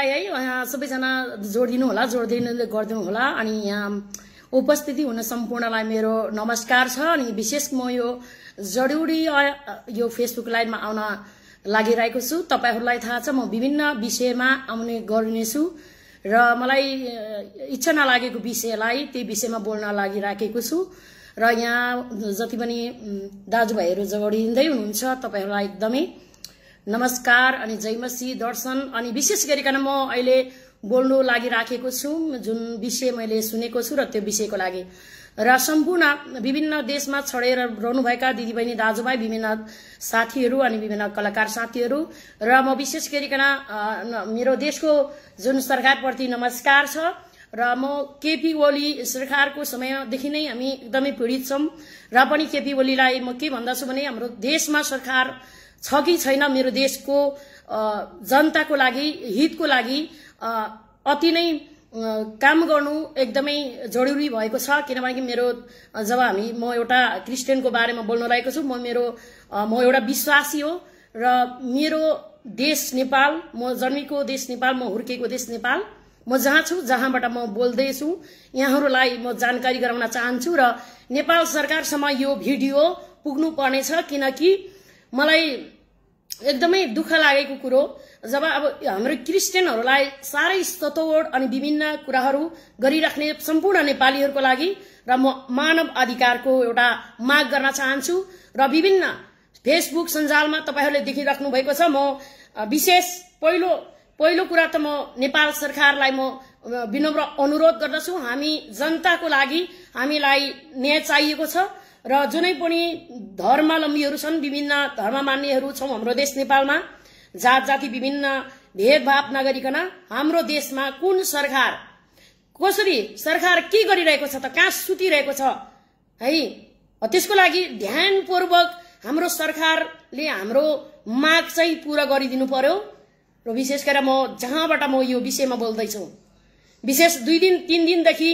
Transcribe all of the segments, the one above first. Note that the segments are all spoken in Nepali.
सबैजनालाई है सबैजना जोडिदिनु होला जोडिदिनुले गरिदिनु होला अनि यहाँ उपस्थिति हुन सम्पूर्णलाई मेरो नमस्कार छ अनि विशेष म यो जडुडी यो फेसबुक लाइभमा आउन लागिरहेको छु तपाईँहरूलाई थाहा छ म विभिन्न विषयमा आउने गर्नेछु र मलाई इच्छा नलागेको विषयलाई त्यही विषयमा बोल्न लागिराखेको छु र यहाँ जति पनि दाजुभाइहरू जोडिँदै हुनुहुन्छ तपाईँहरूलाई एकदमै नमस्कार अनि जयमसी दर्शन अनि विशेष गरिकन म अहिले बोल्नु लागि राखेको छु जुन विषय मैले सुनेको छु र त्यो विषयको लागि र सम्पूर्ण विभिन्न देशमा छडेर रहनुभएका दिदीबहिनी दाजुभाइ विभिन्न साथीहरू अनि विभिन्न कलाकार साथीहरू र म विशेष गरिकन मेरो देशको जुन सरकारप्रति नमस्कार छ र म केपी ओली सरकारको समयदेखि नै हामी एकदमै पीडित छौँ र पनि केपी ओलीलाई म के भन्दछु भने हाम्रो देशमा सरकार छ कि छैन मेरो देशको जनताको लागि हितको लागि अति नै काम गर्नु एकदमै जरुरी भएको छ किनभने मेरो जब हामी म एउटा क्रिस्चियनको बारेमा बोल्न लागेको छु म मेरो म एउटा विश्वासी हो र मेरो देश नेपाल म जन्मेको देश नेपाल म हुर्केको देश नेपाल म जहाँ छु जहाँबाट म बोल्दैछु यहाँहरूलाई म जानकारी गराउन चाहन्छु र नेपाल सरकारसम्म यो भिडियो पुग्नु पर्नेछ किनकि मलाई एकदमै दुःख लागेको कुरो जब अब हाम्रो क्रिस्चियनहरूलाई साह्रै सतोवट अनि विभिन्न कुराहरू गरिराख्ने सम्पूर्ण नेपालीहरूको लागि र म मानव अधिकारको एउटा माग गर्न चाहन्छु र विभिन्न फेसबुक सञ्जालमा तपाईँहरूले देखिराख्नु भएको छ म विशेष पहिलो पहिलो कुरा त म नेपाल सरकारलाई म विनम्र अनुरोध गर्दछु हामी जनताको लागि हामीलाई न्याय चाहिएको छ र जुनै पनि धर्मावलम्बीहरू छन् विभिन्न धर्म मान्नेहरू छौँ हाम्रो देश नेपालमा जात जाति विभिन्न भेदभाव नगरिकन हाम्रो देशमा कुन सरकार कसरी सरकार के गरिरहेको छ त कहाँ सुतिरहेको छ है त्यसको लागि ध्यानपूर्वक हाम्रो सरकारले हाम्रो माग चाहिँ पुरा गरिदिनु पर्यो र विशेष गरेर म जहाँबाट म यो विषयमा बोल्दैछु विशेष दुई दिन तिन दिनदेखि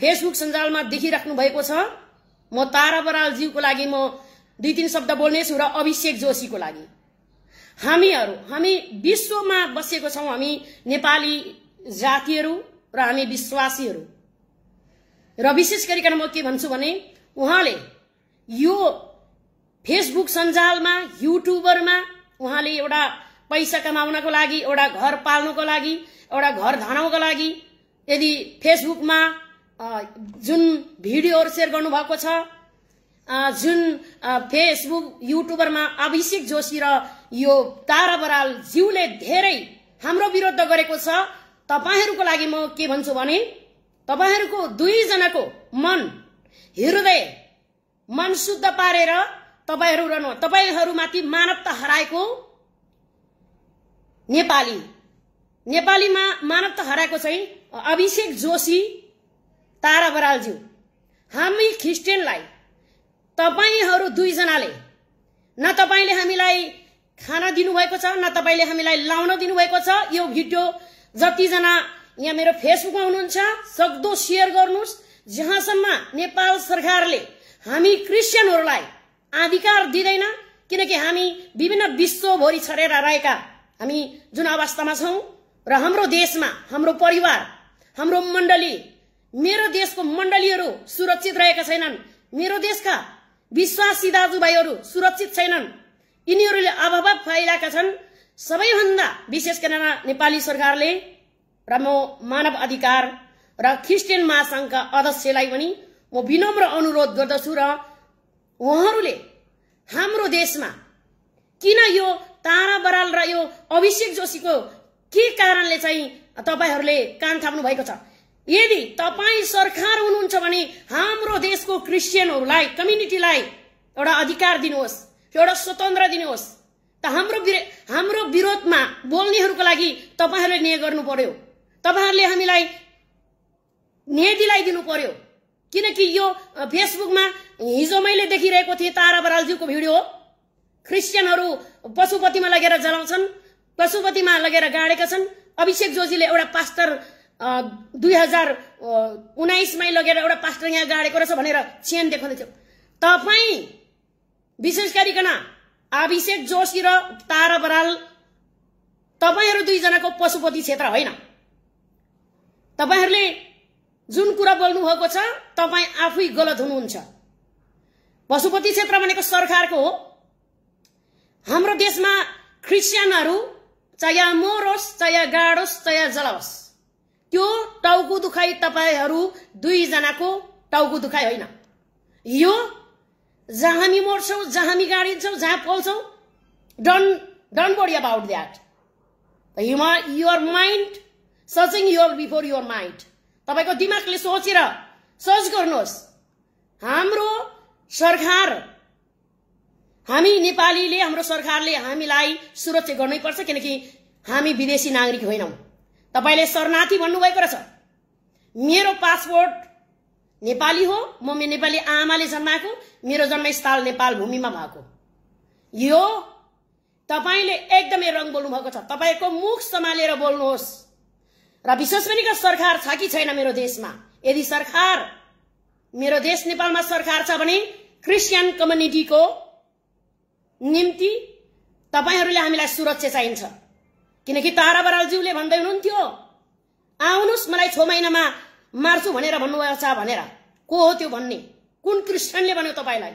फेसबुक सञ्जालमा देखिराख्नु भएको छ म तारा बरालज्यूको लागि म दुई तिन शब्द बोल्नेछु र अभिषेक जोशीको लागि हामीहरू हामी विश्वमा बसेको छौँ हामी नेपाली जातिहरू र हामी विश्वासीहरू र विशेष गरिकन म के भन्छु भने उहाँले यो फेसबुक सञ्जालमा युट्युबरमा उहाँले एउटा पैसा कमाउनको लागि एउटा घर पाल्नको लागि एउटा घर धनाउनको लागि यदि फेसबुकमा जुन भिडियोहरू सेयर गर्नुभएको छ जुन फेसबुक युट्युबरमा अभिषेक जोशी र यो तारा बराल ज्यूले धेरै हाम्रो विरुद्ध गरेको छ तपाईँहरूको लागि म के भन्छु भने तपाईँहरूको दुईजनाको मन हृदय मन शुद्ध पारेर तपाईँहरू रहनु तपाईँहरूमाथि मानवता हराएको नेपाली नेपालीमा मानवता हराएको चाहिँ अभिषेक जोशी तारा बरालज्यू हामी ख्रिस्टियनलाई तपाईँहरू दुईजनाले न तपाईँले हामीलाई खाना दिनुभएको छ न तपाईँले हामीलाई लाउन दिनुभएको छ यो भिडियो जतिजना यहाँ मेरो फेसबुकमा हुनुहुन्छ सक्दो सेयर गर्नुहोस् जहाँसम्म नेपाल सरकारले हामी क्रिस्चियनहरूलाई अधिकार दिँदैन किनकि हामी विभिन्न विश्वभरि छरेर रहेका हामी जुन अवस्थामा छौँ र हाम्रो देशमा हाम्रो परिवार हाम्रो मण्डली मेरो देशको मण्डलीहरू सुरक्षित रहेका छैनन् मेरो देशका विश्वासी दाजुभाइहरू सुरक्षित छैनन् यिनीहरूले अभाव फैलाएका छन् सबैभन्दा विशेष गरेर नेपाली सरकारले र म मानव अधिकार र ख्रिस्टियन महासङ्घका अध्यक्षलाई पनि म विनम्र अनुरोध गर्दछु र उहाँहरूले हाम्रो देशमा किन यो तारा बराल र यो अभिषेक जोशीको के कारणले चाहिँ तपाईँहरूले कान थाप्नु भएको छ यदि तपाईँ सरकार हुनुहुन्छ भने हाम्रो देशको क्रिस्चियनहरूलाई कम्युनिटीलाई एउटा अधिकार दिनुहोस् एउटा स्वतन्त्र दिनुहोस् त हाम्रो हाम्रो विरोधमा बोल्नेहरूको लागि तपाईँहरूले न्याय गर्नु पर्यो तपाईँहरूले हामीलाई न्याय दिलाइदिनु पर्यो किनकि यो फेसबुकमा हिजो मैले देखिरहेको थिएँ तारा बरालज्यूको भिडियो क्रिस्चियनहरू पशुपतिमा लगेर जलाउँछन् पशुपतिमा लगेर गाडेका छन् अभिषेक जोजीले एउटा पास्टर दुई हजार उन्नाइसमै लगेर एउटा पास्टर यहाँ गाडेको रहेछ भनेर चेन थियो तपाईँ विशेष गरिकन अभिषेक जोशी र तारा बराल तपाईँहरू दुईजनाको पशुपति क्षेत्र होइन तपाईँहरूले जुन कुरा बोल्नुभएको छ तपाईँ आफै गलत हुनुहुन्छ पशुपति क्षेत्र भनेको सरकारको हो हाम्रो देशमा क्रिस्चियनहरू चाहे मोर होस् चाहे गाड होस् चाहे जलाओस् त्यो टाउको दुखाइ तपाईँहरू दुईजनाको टाउको दुखाइ होइन यो जहाँ हामी मर्छौँ जहाँ हामी गाडिन्छौँ जहाँ पल्छौँ डन डन बडी अबाउट द्याट हिमा your mind searching your before your mind तपाईँको दिमागले सोचेर सर्च गर्नुहोस् हाम्रो सरकार हामी नेपालीले हाम्रो सरकारले हामीलाई सुरक्षित गर्नै पर्छ किनकि हामी विदेशी नागरिक होइनौँ तपाईँले शरणार्थी भन्नुभएको रहेछ मेरो पासपोर्ट नेपाली हो म नेपाली आमाले जन्माएको मेरो जन्मस्थल नेपाल भूमिमा भएको यो तपाईँले एकदमै रङ भएको छ तपाईँको मुख सम्हालेर बोल्नुहोस् र विशेष गरिकन सरकार छ कि छैन मेरो देशमा यदि सरकार मेरो देश नेपालमा सरकार छ भने क्रिस्चियन कम्युनिटीको निम्ति तपाईँहरूले हामीलाई सुरक्षा चाहिन्छ किनकि तारा बरालज्यूले भन्दै हुनुहुन्थ्यो आउनुहोस् मलाई छ महिनामा मार्छु भनेर भन्नुभएको छ भनेर को हो त्यो भन्ने कुन क्रिस्चियनले भन्यो तपाईँलाई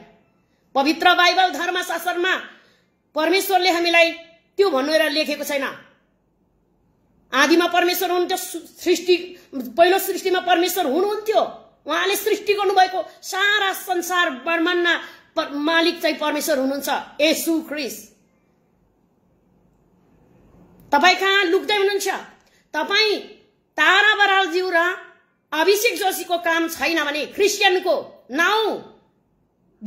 पवित्र बाइबल धर्मशास्त्रमा परमेश्वरले हामीलाई त्यो भनेर लेखेको छैन आदिमा परमेश्वर हुनुहुन्थ्यो सृष्टि पहिलो सृष्टिमा परमेश्वर हुनुहुन्थ्यो उहाँले सृष्टि गर्नुभएको सारा संसार ब्रह्माण्ड मालिक चाहिँ परमेश्वर हुनुहुन्छ ए ख्रिस्ट तपाईँ कहाँ लुक्दै हुनुहुन्छ तपाईँ तारा बरालज्यू र अभिषेक जोशीको काम छैन भने क्रिस्चियनको नाउँ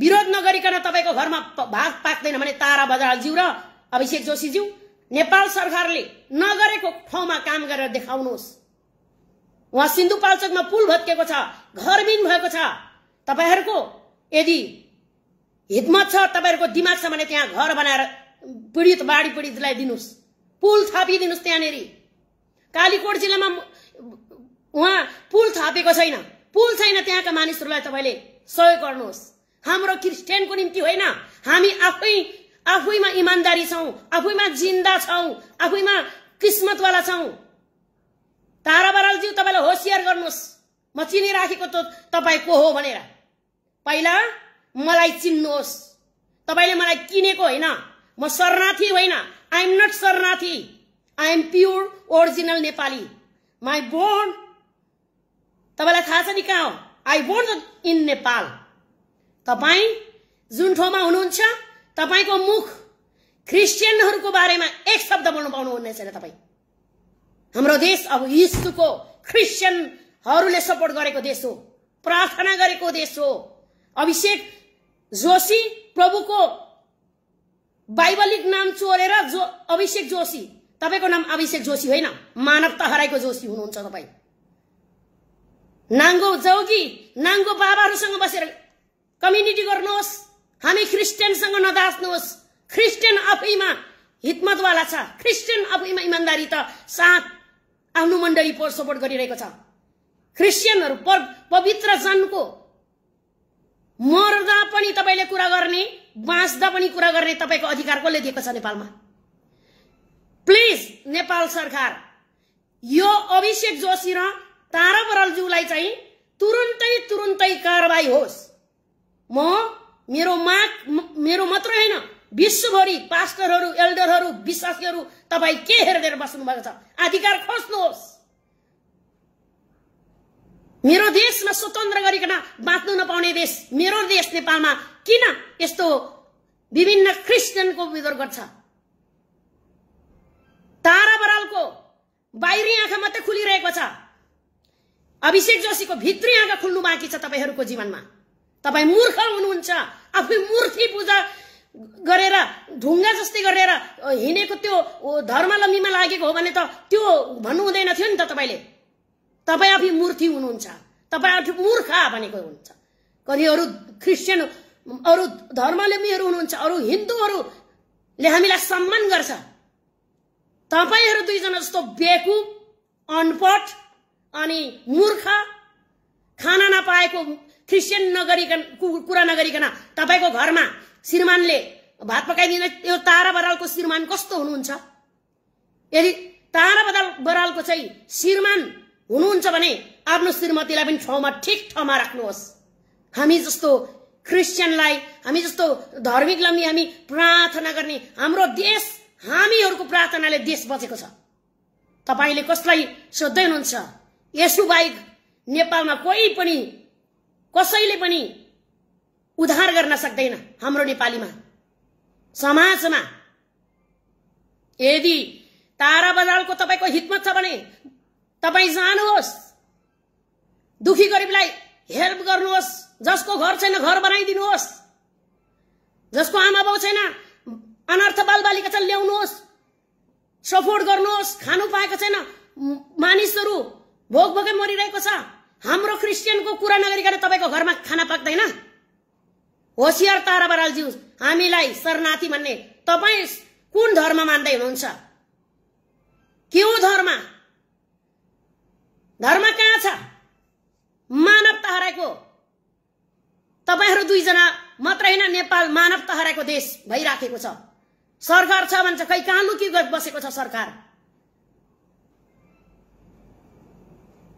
विरोध नगरिकन तपाईँको घरमा भाग पाक्दैन भने तारा बरालज्यू र अभिषेक जोशीज्यू नेपाल सरकारले नगरेको ठाउँमा काम गरेर देखाउनुहोस् उहाँ सिन्धुपाल्चोकमा पुल भत्किएको छ घरबिन भएको छ तपाईँहरूको यदि हितमत छ तपाईँहरूको दिमाग छ भने त्यहाँ घर बनाएर पीडित बाढी पीडितलाई दिनुहोस् पुल थापिदिनुहोस् त्यहाँनेरि कालीकोट जिल्लामा उहाँ पुल थापेको छैन पुल छैन त्यहाँका मानिसहरूलाई तपाईँले सहयोग गर्नुहोस् हाम्रो क्रिस्चियनको निम्ति होइन हामी आफै आफैमा इमान्दारी छौँ आफैमा जिन्दा छौँ आफैमा किस्मतवाला छौँ तारा बरालज्यू तपाईँलाई होसियार गर्नुहोस् म चिनिराखेको त तपाईँ को हो भनेर पहिला मलाई चिन्नुहोस् तपाईँले मलाई किनेको होइन म शरणार्थी होइन आई एम नट शरणार्थी I am pure original Nepali my born तपाईँलाई थाहा छ नि कहाँ हो आई बोर्न इन नेपाल तपाईँ जुन ठाउँमा हुनुहुन्छ तपाईँको मुख क्रिस्चियनहरूको बारेमा एक शब्द बोल्नु पाउनुहुने छैन तपाईँ हाम्रो देश अब यस्तुको क्रिस्चियनहरूले सपोर्ट गरेको देश हो प्रार्थना गरेको देश हो अभिषेक जोशी प्रभुको बाइबलिक नाम चोरेर जो अभिषेक जोशी तपाईँको नाम अभिषेक जोशी होइन मानवता हराएको जोशी हुनुहुन्छ तपाईँ नाङ्गो जौगी नाङ्गो बाबाहरूसँग बसेर कम्युनिटी गर्नुहोस् हामी क्रिस्चियनसँग नदाच्नुहोस् क्रिस्चियन आफैमा हितमतवाला छ क्रिस्चियन आफैमा इमान्दारी त साथ आफ्नो मण्डली सपोर्ट गरिरहेको छ क्रिस्चियनहरू पवित्र जनको मर्दा पनि तपाईँले कुरा गर्ने बाँच्दा पनि कुरा गर्ने तपाईँको अधिकार कसले दिएको छ नेपालमा प्लिज नेपाल सरकार यो अभिषेक जोशी र तारा बरालज्यूलाई चाहिँ तुरुन्तै तुरुन्तै कारवाही होस् म मेरो माग मेरो मात्र होइन विश्वभरि पास्टरहरू एल्डरहरू विश्वासीहरू तपाईँ के हेरेर बस्नु भएको छ अधिकार खोज्नुहोस् मेरो देशमा स्वतन्त्र गरिकन बाँच्नु नपाउने देश मेरो देश नेपालमा किन यस्तो विभिन्न क्रिस्चियनको विदोर गर्छ तारा बरालको बाहिरी आँखा मात्रै खुलिरहेको छ अभिषेक जोशीको भित्री आँखा खुल्नु बाँकी छ तपाईँहरूको जीवनमा तपाईँ मूर्ख हुनुहुन्छ आफै मूर्ति पूजा गरेर ढुङ्गा जस्तै गरेर हिँडेको त्यो धर्मलम्बीमा लागेको हो भने त त्यो भन्नु हुँदैन थियो नि त तपाईँले तपाईँ आफै मूर्ति हुनुहुन्छ तपाईँ आफै मूर्ख भनेको हुन्छ कतिहरू क्रिस्चियन अरू धर्मावलम्बीहरू हुनुहुन्छ अरू हिन्दूहरूले हामीलाई सम्मान गर्छ तपाईँहरू दुईजना जस्तो बेकु अनपढ अनि मूर्ख खाना नपाएको क्रिस्चियन नगरिकन कुरा नगरिकन तपाईँको घरमा श्रीमानले भात पकाइदिँदा यो तारा बरालको श्रीमान कस्तो हुनुहुन्छ यदि तारा बराल बरालको चाहिँ श्रीमान हुनुहुन्छ भने आफ्नो श्रीमतीलाई पनि ठाउँमा ठिक ठाउँमा राख्नुहोस् हामी जस्तो क्रिस्चियनलाई हामी जस्तो धार्मिक लम्बी हामी प्रार्थना गर्ने हाम्रो देश हामीहरूको प्रार्थनाले देश बचेको छ तपाईँले कसलाई सोध्दै हुनुहुन्छ यसु बाहेक नेपालमा कोही पनि कसैले पनि उद्धार गर्न सक्दैन हाम्रो नेपालीमा समाजमा यदि तारा बजालको तपाईँको हितमत छ भने तपाईँ जानुहोस् दुखी गरिबलाई हेल्प गर्नुहोस् जसको घर छैन घर बनाइदिनुहोस् जसको आमा बाउ छैन अनर्थ बालबालिका छ ल्याउनुहोस् सपोर्ट गर्नुहोस् खानु पाएको छैन मानिसहरू भोग भोगै मरिरहेको छ हाम्रो क्रिस्चियनको कुरा नगरिकन तपाईँको घरमा खाना पाक्दैन होसियार तारा बरालज्यू हामीलाई शरणार्थी भन्ने तपाईँ कुन धर्म मान्दै हुनुहुन्छ के हो धर्म धर्म कहाँ छ मानवता हराएको तपाईँहरू दुईजना मात्र होइन नेपाल मानवता हराएको देश भइराखेको छ सरकार छ भन्छ खै कहाँ लुकी बसेको छ सरकार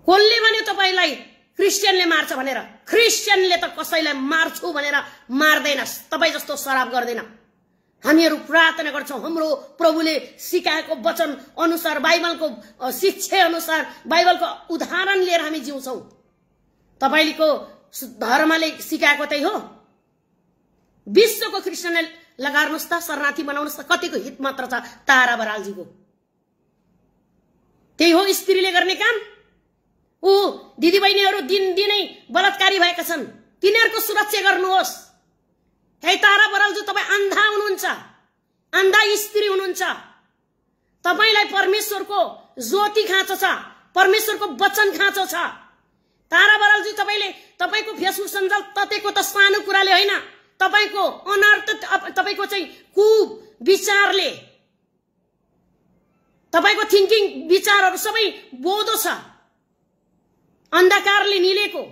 कसले भन्यो तपाईँलाई क्रिस्चियनले मार्छ भनेर क्रिस्चियनले त कसैलाई मार्छु भनेर मार्दैन तपाईँ जस्तो श्राप गर्दैन हामीहरू प्रार्थना गर्छौँ हाम्रो प्रभुले सिकाएको वचन अनुसार बाइबलको शिक्षा अनुसार बाइबलको उदाहरण लिएर हामी जिउँछौँ तपाईँको धर्मले सिकाएको त्यही हो विश्वको कृष्णले लगार्नुहोस् त शरणार्थी बनाउनुहोस् त कतिको हित मात्र छ तारा बरालजीको त्यही हो स्त्रीले गर्ने काम ऊ दिदीबहिनीहरू दिनदिनै बलात्कारी भएका छन् तिनीहरूको सुरक्षा गर्नुहोस् है तारा बरालजी तपाईँ अन्धा हुनुहुन्छ अन्धा स्त्री हुनुहुन्छ तपाईँलाई परमेश्वरको ज्योति खाँचो छ परमेश्वरको वचन खाँचो छ तारा बरालजी तपाईँले तपाईँको फेसबुक सञ्जाल ततेको त सानो कुराले होइन तपाईँको अनर्थ तपाईँको चाहिँ कु विचारले तपाईँको थिङ्किङ विचारहरू सबै बोधो छ अन्धकारले निलेको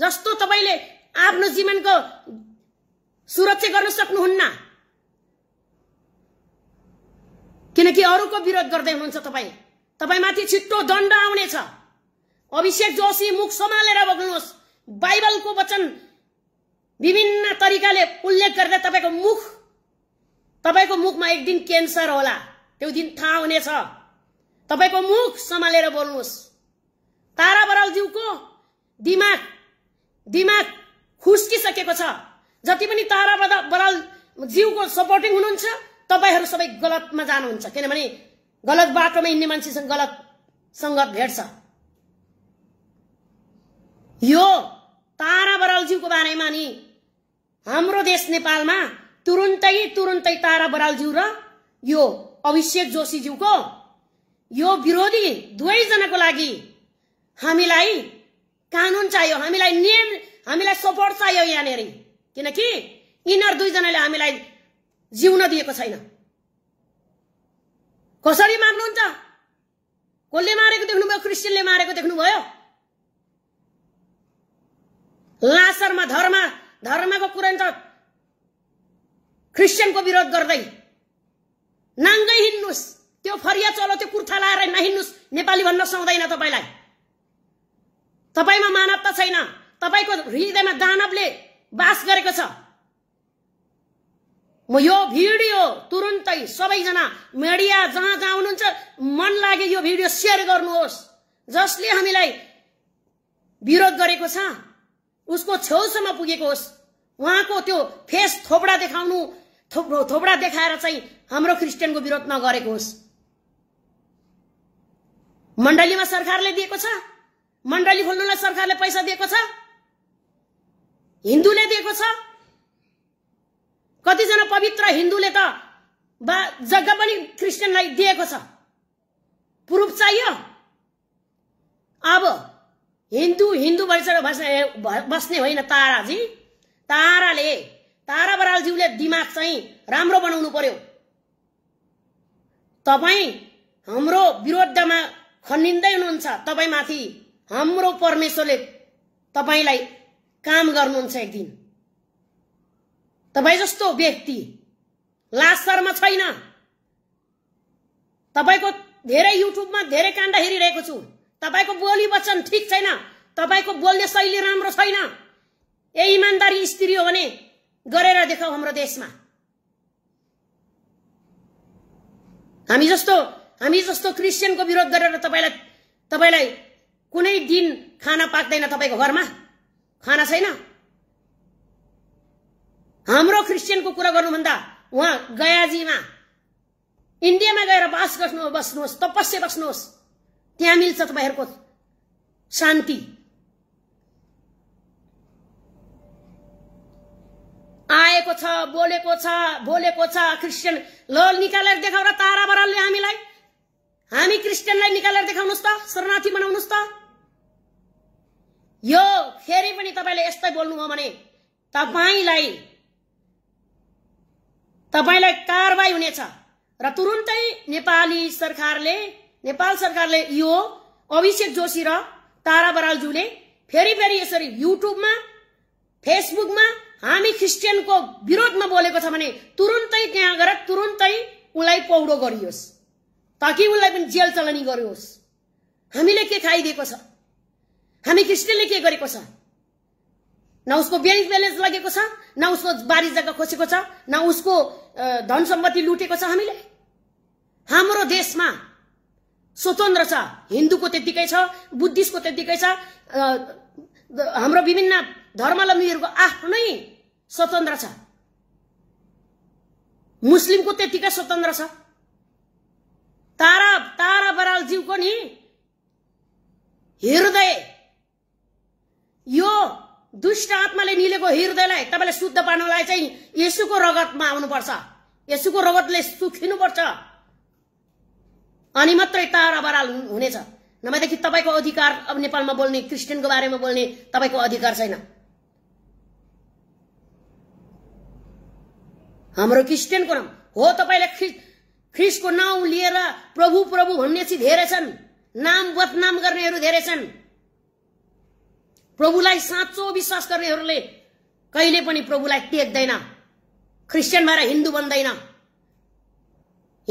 जस्तो तपाईँले आफ्नो जीवनको सुरक्षा गर्न सक्नुहुन्न किनकि अरूको विरोध गर्दै हुनुहुन्छ तपाईँ तपाईँमाथि छिट्टो दण्ड आउनेछ अभिषेक जोशी मुख सम्हालेर बोल्नुहोस् बाइबलको वचन विभिन्न तरिकाले उल्लेख गर्दा तपाईँको मुख तपाईँको मुखमा एक दिन क्यान्सर होला त्यो दिन थाहा हुनेछ तपाईँको मुख सम्हालेर बोल्नुहोस् तारा बराउज्यूको दिमाग दिमाग खुस्किसकेको छ जति पनि तारा बराल जिउको सपोर्टिङ हुनुहुन्छ तपाईँहरू सबै गलतमा जानुहुन्छ किनभने गलत बाटोमा हिँड्ने मान्छेसँग गलत सङ्गत भेट्छ यो तारा बरालज्यूको बारेमा नि हाम्रो देश नेपालमा तुरुन्तै तुरुन्तै तारा बरालज्यू र यो अभिषेक जोशीज्यूको यो विरोधी दुवैजनाको लागि हामीलाई कानुन चाहियो हामीलाई नियम हामीलाई सपोर्ट चाहियो यहाँनिर किनकि यिनीहरू दुईजनाले हामीलाई जिउन दिएको छैन कसरी माग्नुहुन्छ कसले मारेको देख्नुभयो क्रिस्चियनले मारेको देख्नुभयो लासरमा धर्म धर्मको कुरा त क्रिस्चियनको विरोध गर्दै नाङ्गै हिँड्नुहोस् त्यो फरिया चलो त्यो कुर्था लाएर नहिँड्नुहोस् नेपाली भन्न सुहाउँदैन तपाईँलाई तपाईँमा मानवता छैन तपाईँको हृदयमा दानवले बास गरेको छ म यो भिडियो तुरुन्तै सबैजना मिडिया जहाँ जहाँ हुनुहुन्छ मन लागे यो भिडियो सेयर गर्नुहोस् जसले हामीलाई विरोध गरेको छ उसको छेउसम्म पुगेको होस् उहाँको त्यो फेस थोपडा देखाउनु थोपडा देखाएर चाहिँ हाम्रो क्रिस्चियनको विरोध नगरेको होस् मण्डलीमा सरकारले दिएको छ मण्डली खोल्नुलाई सरकारले पैसा दिएको छ हिन्दूले दिएको छ कतिजना पवित्र हिन्दूले त बा जग्गा पनि क्रिस्चियनलाई दिएको छ प्रुफ चाहियो अब हिन्दू हिन्दू बसेर बस्ने बस्ने होइन ताराजी ताराले तारा बरालज्यूले दिमाग चाहिँ राम्रो बनाउनु पर्यो तपाईँ हाम्रो विरोधमा खनिँदै हुनुहुन्छ तपाईँमाथि हाम्रो परमेश्वरले तपाईँलाई काम गर्नुहुन्छ एक दिन तपाईँ जस्तो व्यक्ति लाज छैन तपाईँको धेरै युट्युबमा धेरै काण्ड हेरिरहेको छु तपाईँको बोली वचन ठिक छैन तपाईँको बोल्ने शैली राम्रो छैन ए इमान्दारी स्त्री हो भने गरेर देखाऊ हाम्रो देशमा हामी जस्तो हामी जस्तो क्रिस्चियनको विरोध गरेर तपाईँलाई तपाईँलाई कुनै दिन खाना पाक्दैन तपाईँको घरमा खाना छैन हाम्रो क्रिस्चियनको कुरा गर्नुभन्दा उहाँ गयाजीमा इन्डियामा गएर बास गर्नु बस्नुहोस् तपस्या बस्नुहोस् त्यहाँ मिल्छ तपाईँहरूको शान्ति आएको छ बोलेको छ बोलेको छ क्रिस्चियन ल निकालेर देखाउ र तारा बरालले हामीलाई हामी क्रिस्चियनलाई निकालेर देखाउनुहोस् त शरणार्थी बनाउनुहोस् त यो फेरि पनि तपाईँले यस्तै बोल्नु बोल्नुभयो भने तपाईँलाई तपाईँलाई कारवाही हुनेछ र तुरुन्तै नेपाली सरकारले नेपाल सरकारले यो अभिषेक जोशी र तारा बरालज्यूले फेरि फेरि यसरी युट्युबमा फेसबुकमा हामी क्रिस्चियनको विरोधमा बोलेको छ भने तुरुन्तै त्यहाँ गएर तुरुन्तै उसलाई पौडो गरियोस् ताकि उसलाई पनि जेल चलनी गरियोस् हामीले के खाइदिएको छ हामी क्रिस्चियनले के गरेको छ न उसको ब्याङ्क ब्यालेन्स लगेको छ न उसको बारी जग्गा खोसेको छ न उसको धन सम्पत्ति लुटेको छ हामीले हाम्रो देशमा स्वतन्त्र छ हिन्दूको त्यत्तिकै छ बुद्धिस्टको त्यत्तिकै छ हाम्रो विभिन्न धर्मावलम्बीहरूको आफ्नै स्वतन्त्र छ मुस्लिमको त्यत्तिकै स्वतन्त्र छ तारा तारा बरालज्यूको नि हृदय यो दुष्ट आत्माले निलेको हृदयलाई तपाईँले शुद्ध पार्नलाई चाहिँ यसुको रगतमा आउनुपर्छ यसुको रगतले सुखिनुपर्छ अनि मात्रै टाढा बराल हुनेछ नभएदेखि तपाईँको अधिकार अब नेपालमा बोल्ने क्रिस्चियनको बारेमा बोल्ने तपाईँको अधिकार छैन हाम्रो क्रिस्चियनको नाम हो तपाईँले ख्रिस ख्रिसको नाउँ लिएर प्रभु प्रभु भन्ने चाहिँ धेरै छन् नाम बदनाम गर्नेहरू धेरै छन् प्रभुलाई साँचो विश्वास गर्नेहरूले कहिले पनि प्रभुलाई टेक्दैन क्रिस्चियन भएर हिन्दू बन्दैन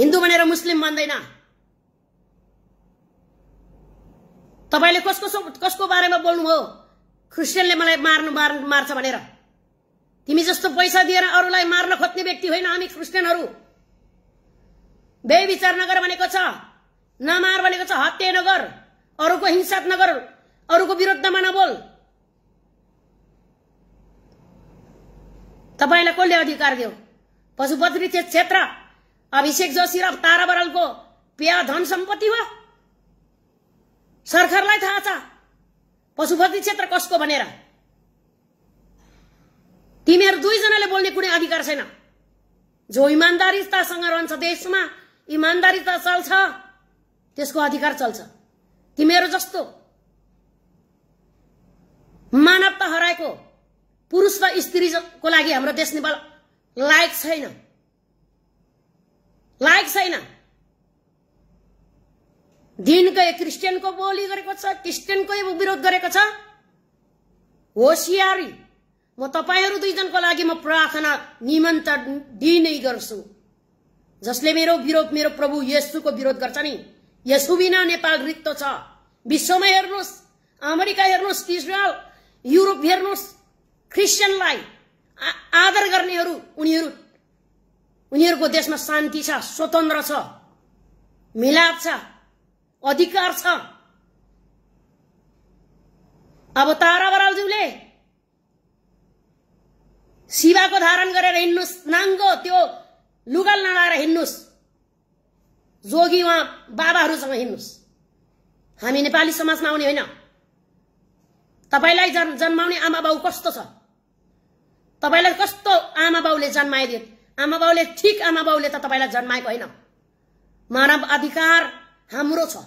हिन्दू भनेर मुस्लिम बन्दैन तपाईँले कसको कसको बारेमा बोल्नु हो क्रिस्चियनले मलाई मार्नु मार्नु मार्छ भनेर तिमी जस्तो पैसा दिएर अरूलाई मार्न खोज्ने व्यक्ति होइन हामी क्रिस्चियनहरू बे विचार नगर भनेको छ नमार भनेको छ हत्या नगर अरूको हिंसा नगर अरूको विरुद्धमा नबोल तपाईँलाई कसले अधिकार दियो पशुपति क्षेत्र अभिषेक जोशी र तारा बरालको पिया धन सम्पत्ति हो सरकारलाई थाहा छ पशुपति क्षेत्र कसको भनेर तिमीहरू दुईजनाले बोल्ने कुनै अधिकार छैन जो इमान्दारितासँग रहन्छ देशमा इमान्दारिता चल्छ त्यसको अधिकार चल्छ तिमीहरू जस्तो मानवता हराएको पुरुष र स्त्रीको लागि हाम्रो देश नेपाल लायक छैन लायक छैन दिनकै क्रिस्चियनको बोली गरेको छ क्रिस्चियनको विरोध गरेको छ होसियारी म तपाईँहरू दुईजनको लागि म प्रार्थना निमन्त्रण दिनै गर्छु जसले मेरो विरोध मेरो प्रभु यसुको विरोध गर्छ नि यसु बिना नेपाल रित्तो छ विश्वमा हेर्नुहोस् अमेरिका हेर्नुहोस् इजरायल युरोप हेर्नुहोस् क्रिस्चियनलाई आदर गर्नेहरू उनीहरू उनीहरूको देशमा शान्ति छ स्वतन्त्र छ मिलाप छ अधिकार छ अब तारा बरालज्यूले शिवाको धारण गरेर हिँड्नुहोस् नाङ्गो त्यो लुगा लडाएर हिँड्नुहोस् जोगी उहाँ बाबाहरूसँग हिँड्नुहोस् हामी नेपाली समाजमा आउने होइन तपाईँलाई जन् जन्माउने आमा बाउ कस्तो छ तपाईँलाई कस्तो आमा बाउले जन्माइदियो आमा बाउले ठिक आमा बाउले त तपाईँलाई जन्माएको होइन मानव अधिकार हाम्रो छ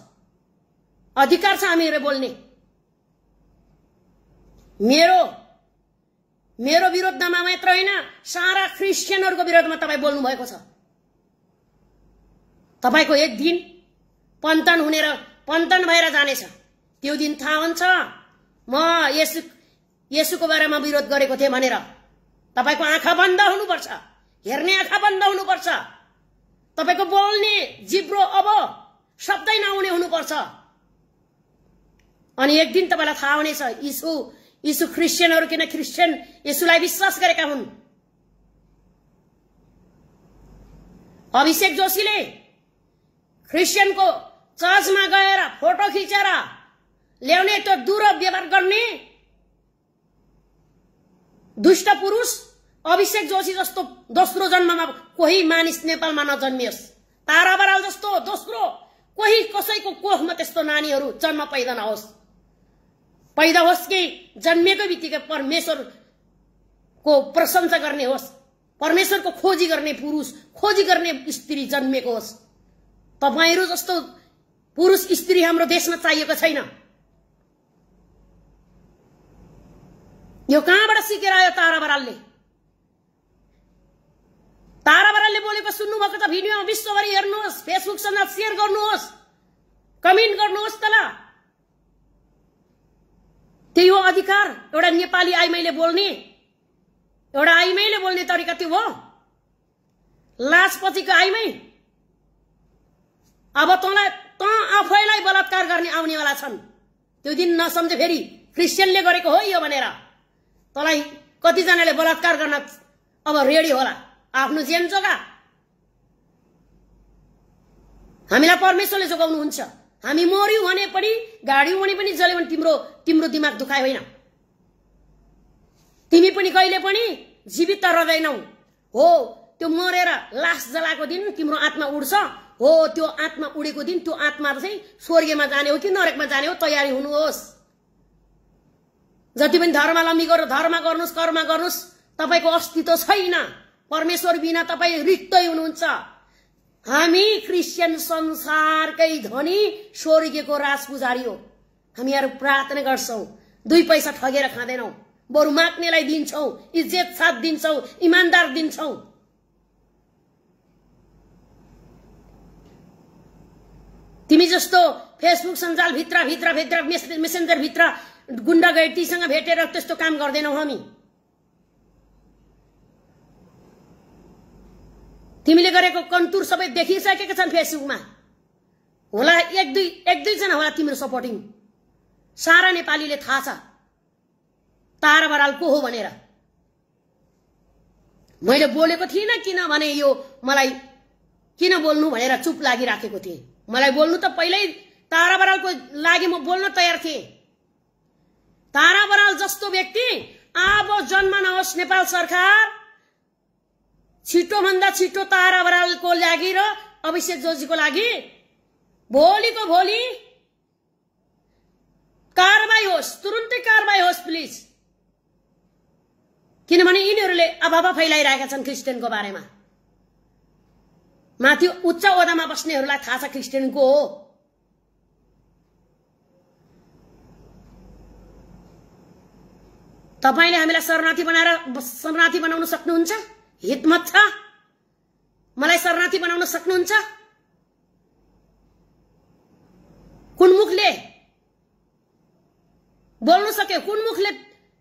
अधिकार छ हामीहरू बोल्ने मेरो मेरो विरुद्धमा मात्र होइन सारा क्रिस्चियनहरूको विरुद्धमा तपाईँ बोल्नु भएको छ तपाईँको एक दिन पन्तन हुनेर पन्तन भएर जानेछ त्यो दिन थाहा हुन्छ म यसु यसुको बारेमा विरोध गरेको थिएँ भनेर तपाईँको आँखा बन्द हुनुपर्छ हेर्ने आँखा बन्द हुनुपर्छ तपाईँको बोल्ने जिब्रो अब शब्दै नहुने हुनुपर्छ अनि एक दिन तपाईँलाई थाहा हुनेछ यीशु इसु क्रिस्चियनहरू किन क्रिस्चियन यसुलाई विश्वास गरेका हुन् अभिषेक जोशीले क्रिस्चियनको चर्चमा गएर फोटो खिचेर ल्याउने त्यो दुर्व्यवहार व्यवहार गर्ने दुष्ट पुरुष अभिषेक जोशी जस्तो दोस्रो जन्ममा कोही मानिस नेपालमा नजन्मियोस् तारा बराल जस्तो दोस्रो कोही कसैको कोखमा त्यस्तो नानीहरू जन्म पैदा नहोस् पैदा होस् कि जन्मेको बित्तिकै परमेश्वरको प्रशंसा गर्ने होस् परमेश्वरको खोजी गर्ने पुरुष खोजी गर्ने स्त्री जन्मेको होस् तपाईँहरू जस्तो पुरुष स्त्री हाम्रो देशमा चाहिएको छैन यो कहाँबाट सिकेर आयो तारा बरालले तारा बरालले बोलेको सुन्नुभएको त भिडियोमा विश्वभरि हेर्नुहोस् फेसबुकसँग सेयर गर्नुहोस् कमेन्ट गर्नुहोस् त ल त्यही हो अधिकार एउटा नेपाली आइमाईले बोल्ने एउटा आइमाईले बोल्ने तरिका त्यो हो लाजपतिको आइमै अब तँलाई तँ आफैलाई बलात्कार गर्ने आउनेवाला छन् त्यो दिन नसम्झे फेरि क्रिस्चियनले गरेको हो यो भनेर तँलाई कतिजनाले बलात्कार गर्न अब रेडी होला आफ्नो ज्यान जोगा हामीलाई परमेश्वरले जोगाउनुहुन्छ हामी मर्यौँ भने पनि गाड्यौँ भने पनि जल्यो भने तिम्रो तिम्रो दिमाग दुखाइ होइन तिमी पनि कहिले पनि जीवित त रहँदैनौ हो त्यो मरेर लास जलाएको दिन तिम्रो आत्मा उड्छ हो त्यो आत्मा उडेको दिन त्यो आत्मा चाहिँ स्वर्गीयमा जाने हो कि नरकमा जाने हो तयारी हुनुहोस् जति पनि धर्मालम्बी गर्नु धर्म गर्नुहोस् कर्म गर्नुहोस् तपाईँको अस्तित्व छैन परमेश्वर बिना तपाईँ रिक्तै हुनुहुन्छ हामी क्रिस्चियन संसारकै धनी स्वर्गीयको राजपुजारी हो हामीहरू प्रार्थना गर्छौँ दुई पैसा ठगेर खाँदैनौँ बरु माग्नेलाई दिन्छौँ इज्जत साथ दिन्छौँ इमान्दार दिन्छौँ तिमी जस्तो फेसबुक सञ्जाल भित्र भित्र भित्र गुन्डागैटीसँग भित्र भेटेर त्यस्तो काम गर्दैनौ हामी तिमीले गरेको कन्तुर सबै देखिसकेका छन् फेसबुकमा होला एक दुई एक दुईजना होला तिम्रो सपोर्टिङ सारा नेपालीले थाहा छ तारा बराल को हो भनेर मैले बोलेको थिइनँ किनभने यो मलाई किन बोल्नु भनेर चुप लागिराखेको थिएँ मलाई बोल्नु त पहिल्यै तारा बरालको लागि म बोल्न तयार थिएँ तारा बराल जस्तो व्यक्ति अब जन्म नहोस् नेपाल सरकार छिटोभन्दा छिटो तारा बरालको लागि र अभिषेक जोशीको लागि भोलिको भोलि कारवाही होस् तुरुन्तै कारवाही होस् प्लिज किनभने यिनीहरूले अभावा फैलाइरहेका छन् क्रिस्टियनको बारेमा माथि उच्च ओदामा बस्नेहरूलाई थाहा छ क्रिस्टियनको हो तपाईँले हामीलाई शरणार्थी बनाएर शरणार्थी बनाउन सक्नुहुन्छ हितमत छ मलाई शरणार्थी बनाउन सक्नुहुन्छ कुन मुखले बोल्नु सक्यो कुन मुखले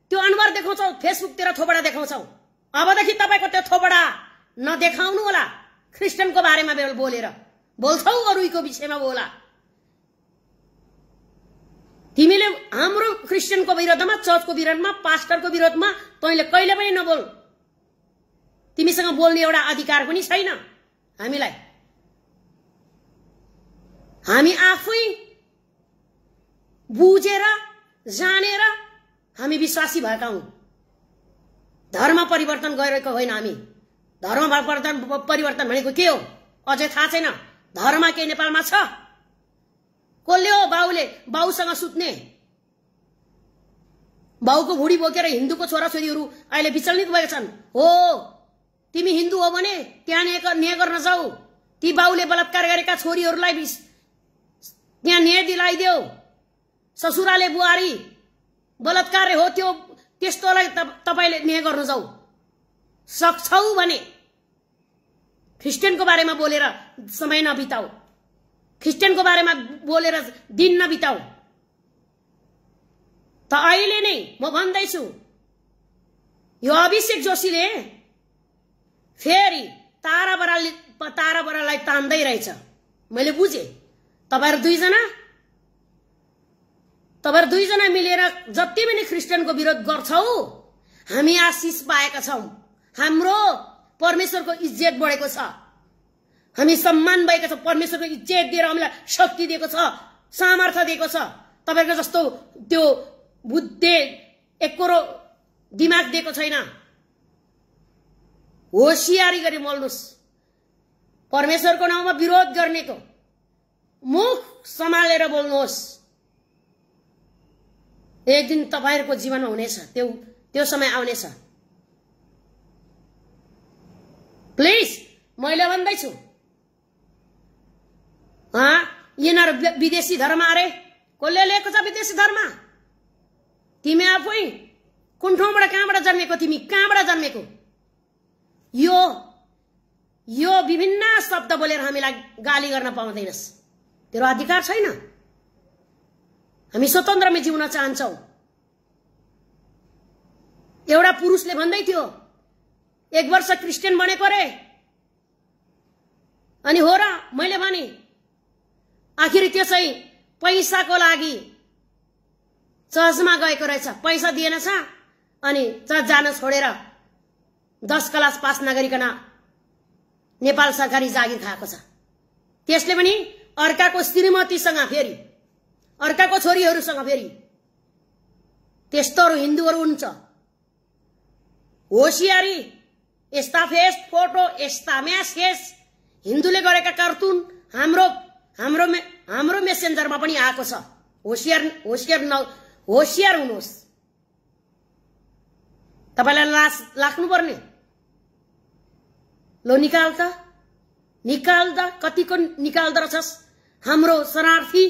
त्यो अनुहार देखाउँछौ फेसबुकतिर थोपडा देखाउँछौ अबदेखि तपाईँको त्यो थोपडा नदेखाउनु होला क्रिस्चियनको बारेमा बोलेर बोल्छौ अरूको विषयमा बोला तिमीले हाम्रो क्रिस्चियनको विरोधमा चर्चको विरोधमा पास्टरको विरोधमा तैँले कहिले पनि नबोल तिमीसँग बोल्ने एउटा अधिकार पनि छैन हामीलाई हामी आफै बुझेर जानेर हामी विश्वासी भएका हौँ धर्म परिवर्तन गरिरहेको होइन हामी धर्म परिवर्तन परिवर्तन भनेको के हो अझै थाहा छैन धर्म के नेपालमा छ कसले हो बाउले बाउसँग सुत्ने बाउको भुडी बोकेर हिन्दूको छोरा छोरीहरू अहिले विचलित भएका छन् हो तिमी हिन्दू हो भने त्यहाँ न्याय गर्न जाऊ ती बाउले बलात्कार गरेका छोरीहरूलाई त्यहाँ न्याय दिलाइदेऊ ससुराले बुहारी बलात्कार हो त्यो त्यस्तोलाई तपाईँले न्याय गर्न जाऊ सक्छौ भने ख्रिस्टियनको बारेमा बोलेर समय नबिताऊ ख्रिस्टियनको बारेमा बोलेर दिन नबिताऊ त अहिले नै म भन्दैछु यो अभिषेक जोशीले फेरि तारा बराले तारा बरालाई तान्दै रहेछ मैले बुझेँ तपाईँहरू दुईजना तपाईँहरू दुईजना मिलेर जति पनि क्रिस्चियनको विरोध गर्छौ हामी आशिष पाएका छौँ हाम्रो परमेश्वरको इज्जत बढेको छ हामी सम्मान भएका छौँ परमेश्वरको इज्जत दिएर हामीलाई शक्ति दिएको छ सामर्थ्य दिएको छ तपाईँको जस्तो त्यो बुद्धे एकरो दिमाग दिएको छैन होसियारी गरी बोल्नुहोस् परमेश्वरको नाउँमा विरोध गर्नेको मुख सम्हालेर बोल्नुहोस् एक दिन तपाईँहरूको जीवनमा हुनेछ त्यो त्यो समय आउनेछ प्लिज मैले भन्दैछु यिनीहरू विदेशी धर्म अरे कसले लिएको छ विदेशी धर्म तिमी आफै कुन ठाउँबाट कहाँबाट जन्मेको तिमी कहाँबाट जन्मेको यो यो विभिन्न शब्द बोलेर हामीलाई गाली गर्न पाउँदैनस् तेरो अधिकार छैन हामी स्वतन्त्रमा जिउन चाहन्छौ एउटा पुरुषले भन्दै थियो एक वर्ष क्रिस्चियन बनेको रे अनि हो र मैले भने आखिर त्यो चाहिँ पैसाको लागि चर्चमा गएको रहेछ पैसा दिएनछ अनि चर्च जान छोडेर दस क्लास पास नगरिकन नेपाल सरकारी जागिर खाएको छ त्यसले पनि अर्काको श्रीमतीसँग फेरि अर्काको छोरीहरूसँग फेरि त्यस्तोहरू हिन्दूहरू हुन्छ होसियारी यस्ता फेस फोटो यस्ता म्यासेज हिन्दूले गरेका कार्टुन हाम्रो हाम्रो हाम्रो मेसेन्जरमा पनि आएको छ होसियार होसियार न होसियार हुनुहोस् तपाईँलाई लास लाग्नुपर्ने लो निकाल्दा निकाल्दा कतिको निकाल्दो रहेछस् हाम्रो शरणार्थी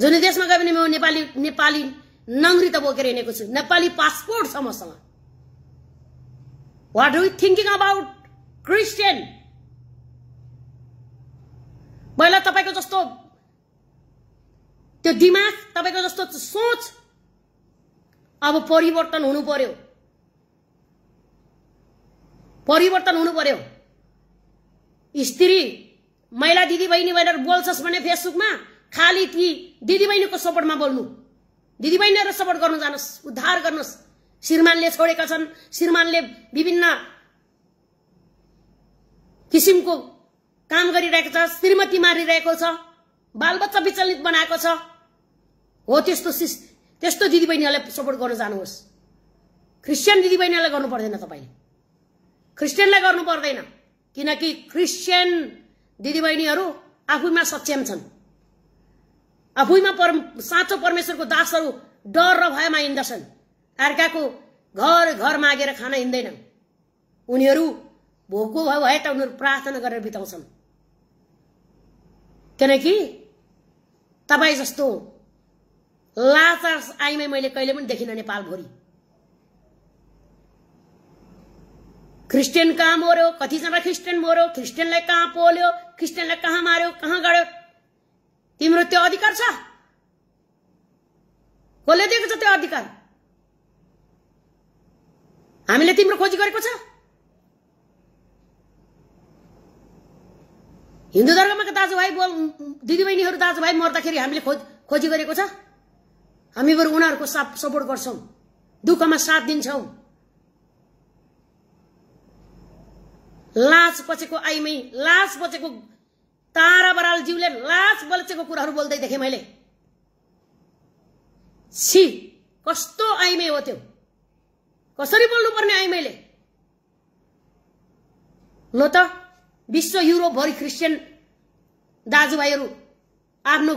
जुन देशमा गयो भने म नेपाली नेपाली नङ्ग्री त बोकेर हिँडेको छु नेपाली पासपोर्ट छ मसँग what you thinking about Christian पहिला तपाईँको जस्तो त्यो दिमाग तपाईँको जस्तो सोच अब परिवर्तन हुनु पर्यो परिवर्तन हुनु पर्यो स्त्री महिला दिदीबहिनी भनेर बोल्छस् भने फेसबुकमा खालि ती दिदीबहिनीको सपोर्टमा बोल्नु दिदीबहिनीहरू सपोर्ट गर्नु जानुहोस् उद्धार गर्नुहोस् श्रीमानले छोडेका छन् श्रीमानले विभिन्न किसिमको काम गरिरहेको छ श्रीमती मारिरहेको छ बालबच्चा विचलित बनाएको छ हो त्यस्तो त्यस्तो दिदीबहिनीहरूलाई सपोर्ट गर्न जानुहोस् क्रिस्चियन दिदीबहिनीहरूलाई गर्नु पर्दैन तपाईँले क्रिस्चियनलाई गर्नु पर्दैन किनकि क्रिस्चियन दिदीबहिनीहरू आफैमा सक्षम छन् आफैमा परम साँचो परमेश्वरको दासहरू डर र भयमा हिँड्दछन् अर्काको घर घर मागेर खान हिँड्दैन उनीहरू भोको भयो भए त उनीहरू प्रार्थना गरेर बिताउँछन् किनकि तपाईँ जस्तो लाचार आइमै मैले कहिले पनि देखिनँ नेपालभरि क्रिस्चियन कहाँ मर्यो कतिजना क्रिस्चियन मर्यो क्रिस्चियनलाई कहाँ पोल्यो क्रिस्चियनलाई कहाँ मार्यो कहाँ गड्यो तिम्रो त्यो अधिकार छ कसले दिएको छ त्यो अधिकार हामीले तिम्रो खोजी गरेको छ हिन्दू धर्ममा दाजुभाइ बोल दिदीबहिनीहरू दाजुभाइ मर्दाखेरि हामीले खोज खोजी गरेको छ हामी बरु उनीहरूको साप सपोर्ट गर्छौँ दुःखमा साथ दिन्छौँ लाज पचेको आइमै लाज बचेको तारा बराल जिउले लाज बचेको कुराहरू बोल्दै देखेँ मैले छि कस्तो आइमै हो त्यो कसरी बोल्नुपर्ने आइमैले ल त विश्व युरोपभरि क्रिस्चियन दाजुभाइहरू आफ्नो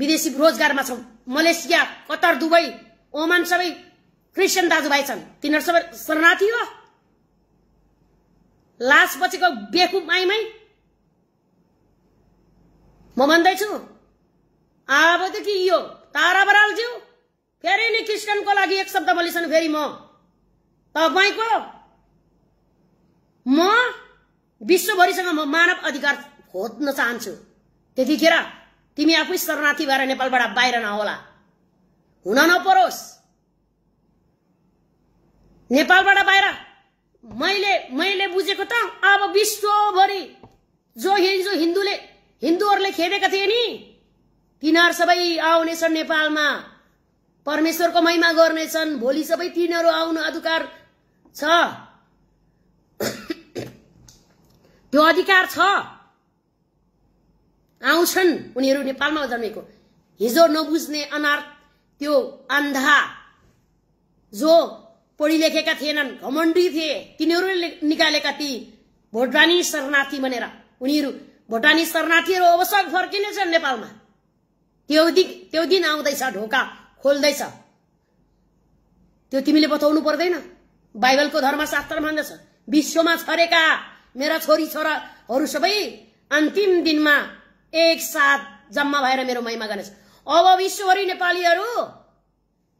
विदेशी रोजगारमा छौँ मलेसिया कतर दुबई ओमान सबै क्रिस्चियन दाजुभाइ छन् तिनीहरू सबै शरणार्थी हो लास बचेको बेकु माइमै म भन्दैछु अबदेखि यो तारा बरालज्यू फेरि नि क्रिस्चियनको लागि एक शब्द बोलिसन फेरि म तपाईँको म विश्वभरिसँग म मानव अधिकार खोज्न चाहन्छु त्यतिखेर तिमी आफै शरणार्थी भएर नेपालबाट बाहिर नहोला हुन नपरोस् नेपालबाट बाहिर मैले मैले बुझेको त अब विश्वभरि जो हिजो हिन्दूले हिन्दूहरूले खेदेका थिए नि तिनीहरू सबै आउनेछन् नेपालमा परमेश्वरको महिमा गर्नेछन् भोलि सबै तिनीहरू आउनु अधिकार छ त्यो अधिकार छ आउँछन् उनीहरू नेपालमा जन्मेको हिजो नबुझ्ने अनार्थ त्यो अन्धा जो पढी लेखेका थिएनन् घमण्डी थिए तिनीहरूले निकालेका ती भोटानी शरणार्थी भनेर उनीहरू भोटानी शरणार्थीहरू अवसर फर्किनेछन् नेपालमा त्यो दिन त्यो दिन आउँदैछ ढोका खोल्दैछ त्यो तिमीले बताउनु पर्दैन बाइबलको धर्मशास्त्र भन्दछ विश्वमा छरेका मेरा छोरी छोराहरू सबै अन्तिम दिनमा एक साथ जम्मा भएर मेरो महिमा गर्नेछ अब विश्वभरि नेपालीहरू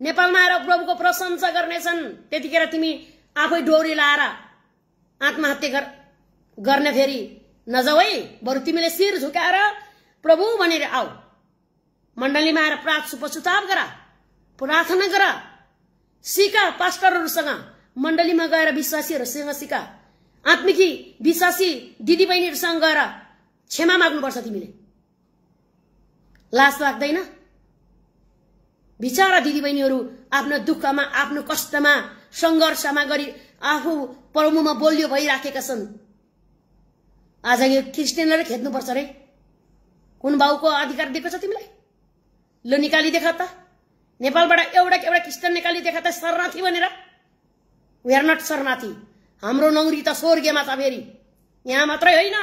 नेपालमा आएर प्रभुको प्रशंसा गर्नेछन् त्यतिखेर तिमी आफै डोरी लाएर आत्महत्या गर्ने फेरि नजाऊ है बरु तिमीले शिर झुकाएर प्रभु भनेर आऊ मण्डलीमा आएर प्राथ पशुताप गर प्रार्थना गर सिका पास्टरहरूसँग मण्डलीमा गएर विश्वासीहरूसँग सिका आत्मिकी विश्वासी दिदीबहिनीहरूसँग गएर क्षमा माग्नुपर्छ तिमीले लाज लाग्दैन बिचरा दिदीबहिनीहरू आफ्नो दुःखमा आफ्नो कष्टमा सङ्घर्षमा गरी आफू प्रमुमा बोलियो भइराखेका छन् आज यो क्रिस्टियनलाई खेद्नुपर्छ रे कुन बाउको अधिकार दिएको छ तिमीलाई ल निकाली त नेपालबाट एउटा एउटा क्रिस्टियन निकाली देखा त शरणार्थी भनेर वी आर नट शरणार्थी हाम्रो नौरी त स्वर्गेमा छ फेरि यहाँ मात्रै होइन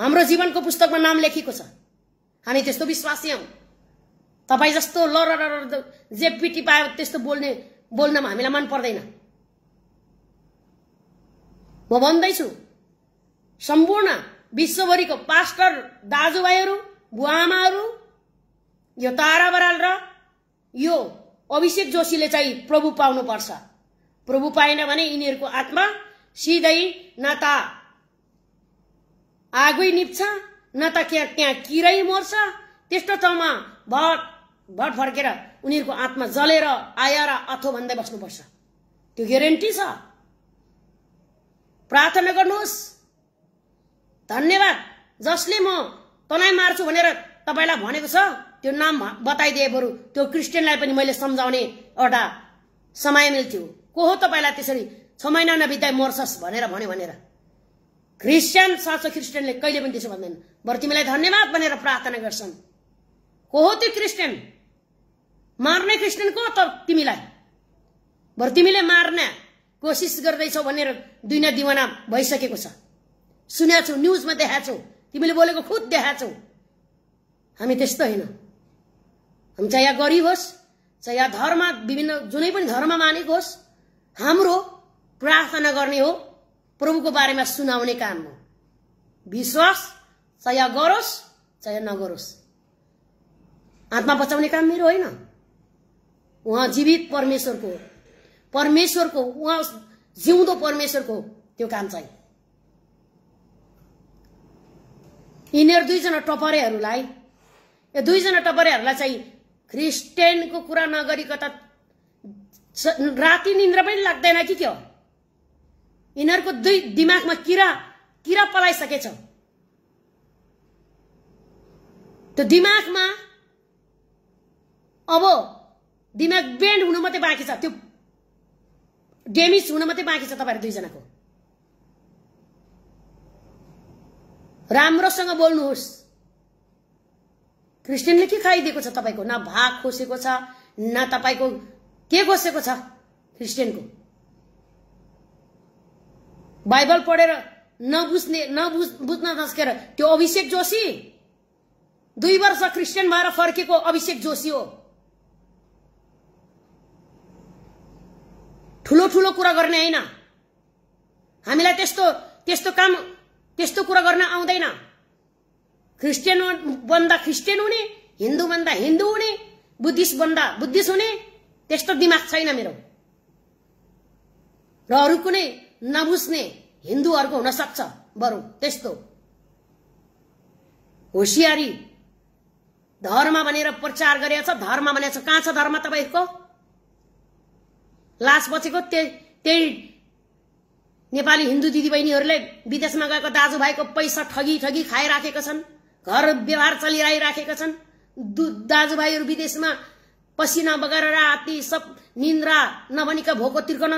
हाम्रो जीवनको पुस्तकमा नाम लेखिएको छ हामी त्यस्तो विश्वासी हौ तपाईँ जस्तो लर जे पिटी पायो त्यस्तो बोल्ने बोल्नमा हामीलाई मन पर्दैन म भन्दैछु सम्पूर्ण विश्वभरिको पास्टर दाजुभाइहरू बुवा आमाहरू यो तारा बराल र यो अभिषेक जोशीले चाहिँ प्रभु पाउनुपर्छ प्रभु पाएन भने यिनीहरूको आत्मा सिधै नाता आगै निप्छ न त त्यहाँ त्यहाँ किरै मर्छ त्यस्तो ठाउँमा भट भट फर्केर उनीहरूको आत्मा जलेर आएर अथो भन्दै बस्नुपर्छ त्यो ग्यारेन्टी छ प्रार्थना गर्नुहोस् धन्यवाद जसले म तलाई मार्छु भनेर तपाईँलाई भनेको छ त्यो नाम बताइदिए बरु त्यो क्रिस्चियनलाई पनि मैले सम्झाउने एउटा समय मिल्थ्यो को हो तपाईँलाई त्यसरी छ महिना नबित्दै मर्छस् भनेर भन्यो भनेर क्रिस्चियन साँचो क्रिस्चियनले कहिले पनि त्यसो भन्दैन बरु तिमीलाई धन्यवाद भनेर प्रार्थना गर्छन् को हो त्यो क्रिस्चियन मार्ने क्रिस्चियन को त तिमीलाई बरु तिमीले मार्ने कोसिस गर्दैछौ भनेर दुईना दिवाना भइसकेको छ सुनेको छौ न्युजमा देखाएको छौ तिमीले बोलेको खुद देखाएको छौ हामी त्यस्तो होइन हामी चाहे या गरिब होस् चाहे या धर्म विभिन्न जुनै पनि धर्म मानेको होस् हाम्रो प्रार्थना गर्ने हो प्रभुको बारेमा सुनाउने काम हो विश्वास चाहे गरोस् चाहे नगरोस् आत्मा बचाउने काम मेरो होइन उहाँ जीवित परमेश्वरको परमेश्वरको उहाँ जिउँदो परमेश्वरको त्यो काम चाहिँ यिनीहरू दुईजना टपरेहरूलाई यो दुईजना टपरेहरूलाई चाहिँ ख्रिस्टियनको कुरा नगरिक त राति निन्द्रा पनि लाग्दैन कि के हो यिनीहरूको दुई दिमागमा किरा किरा पलाइसकेछ त्यो दिमागमा अब दिमाग बेन्ड हुनु मात्रै बाँकी छ त्यो ड्यामेज हुनु मात्रै बाँकी छ तपाईँहरू दुईजनाको राम्रोसँग बोल्नुहोस् क्रिस्टियनले के खाइदिएको छ तपाईँको न भाग खोसेको छ न तपाईँको के खोसेको छ क्रिस्टियनको बाइबल पढेर नबुझ्ने नबुझ बुझ्न नसकेर त्यो अभिषेक जोशी दुई वर्ष क्रिस्चियन भएर फर्केको अभिषेक जोशी हो ठुलो ठुलो कुरा गर्ने होइन हामीलाई त्यस्तो त्यस्तो काम त्यस्तो कुरा गर्न आउँदैन क्रिस्चियन बन्दा क्रिस्चियन हुने हिन्दू भन्दा हिन्दू हुने बुद्धिस्ट बन्दा बुद्धिस्ट हुने त्यस्तो दिमाग छैन मेरो र अरू कुनै नबुझ्ने हिन्दूहरूको हुन सक्छ बरु त्यस्तो होसियारी धर्म भनेर प्रचार गरेछ धर्म भनेको छ कहाँ छ धर्म तपाईँको लास बचेको त्यही त्यही नेपाली हिन्दू दिदीबहिनीहरूले विदेशमा गएको दाजुभाइको पैसा ठगी ठगी खाइराखेका छन् घर व्यवहार चलिरहिराखेका छन् दाजुभाइहरू विदेशमा पसिना बगाएर राति सब निन्द्रा नभनिका भोको त्रिकोण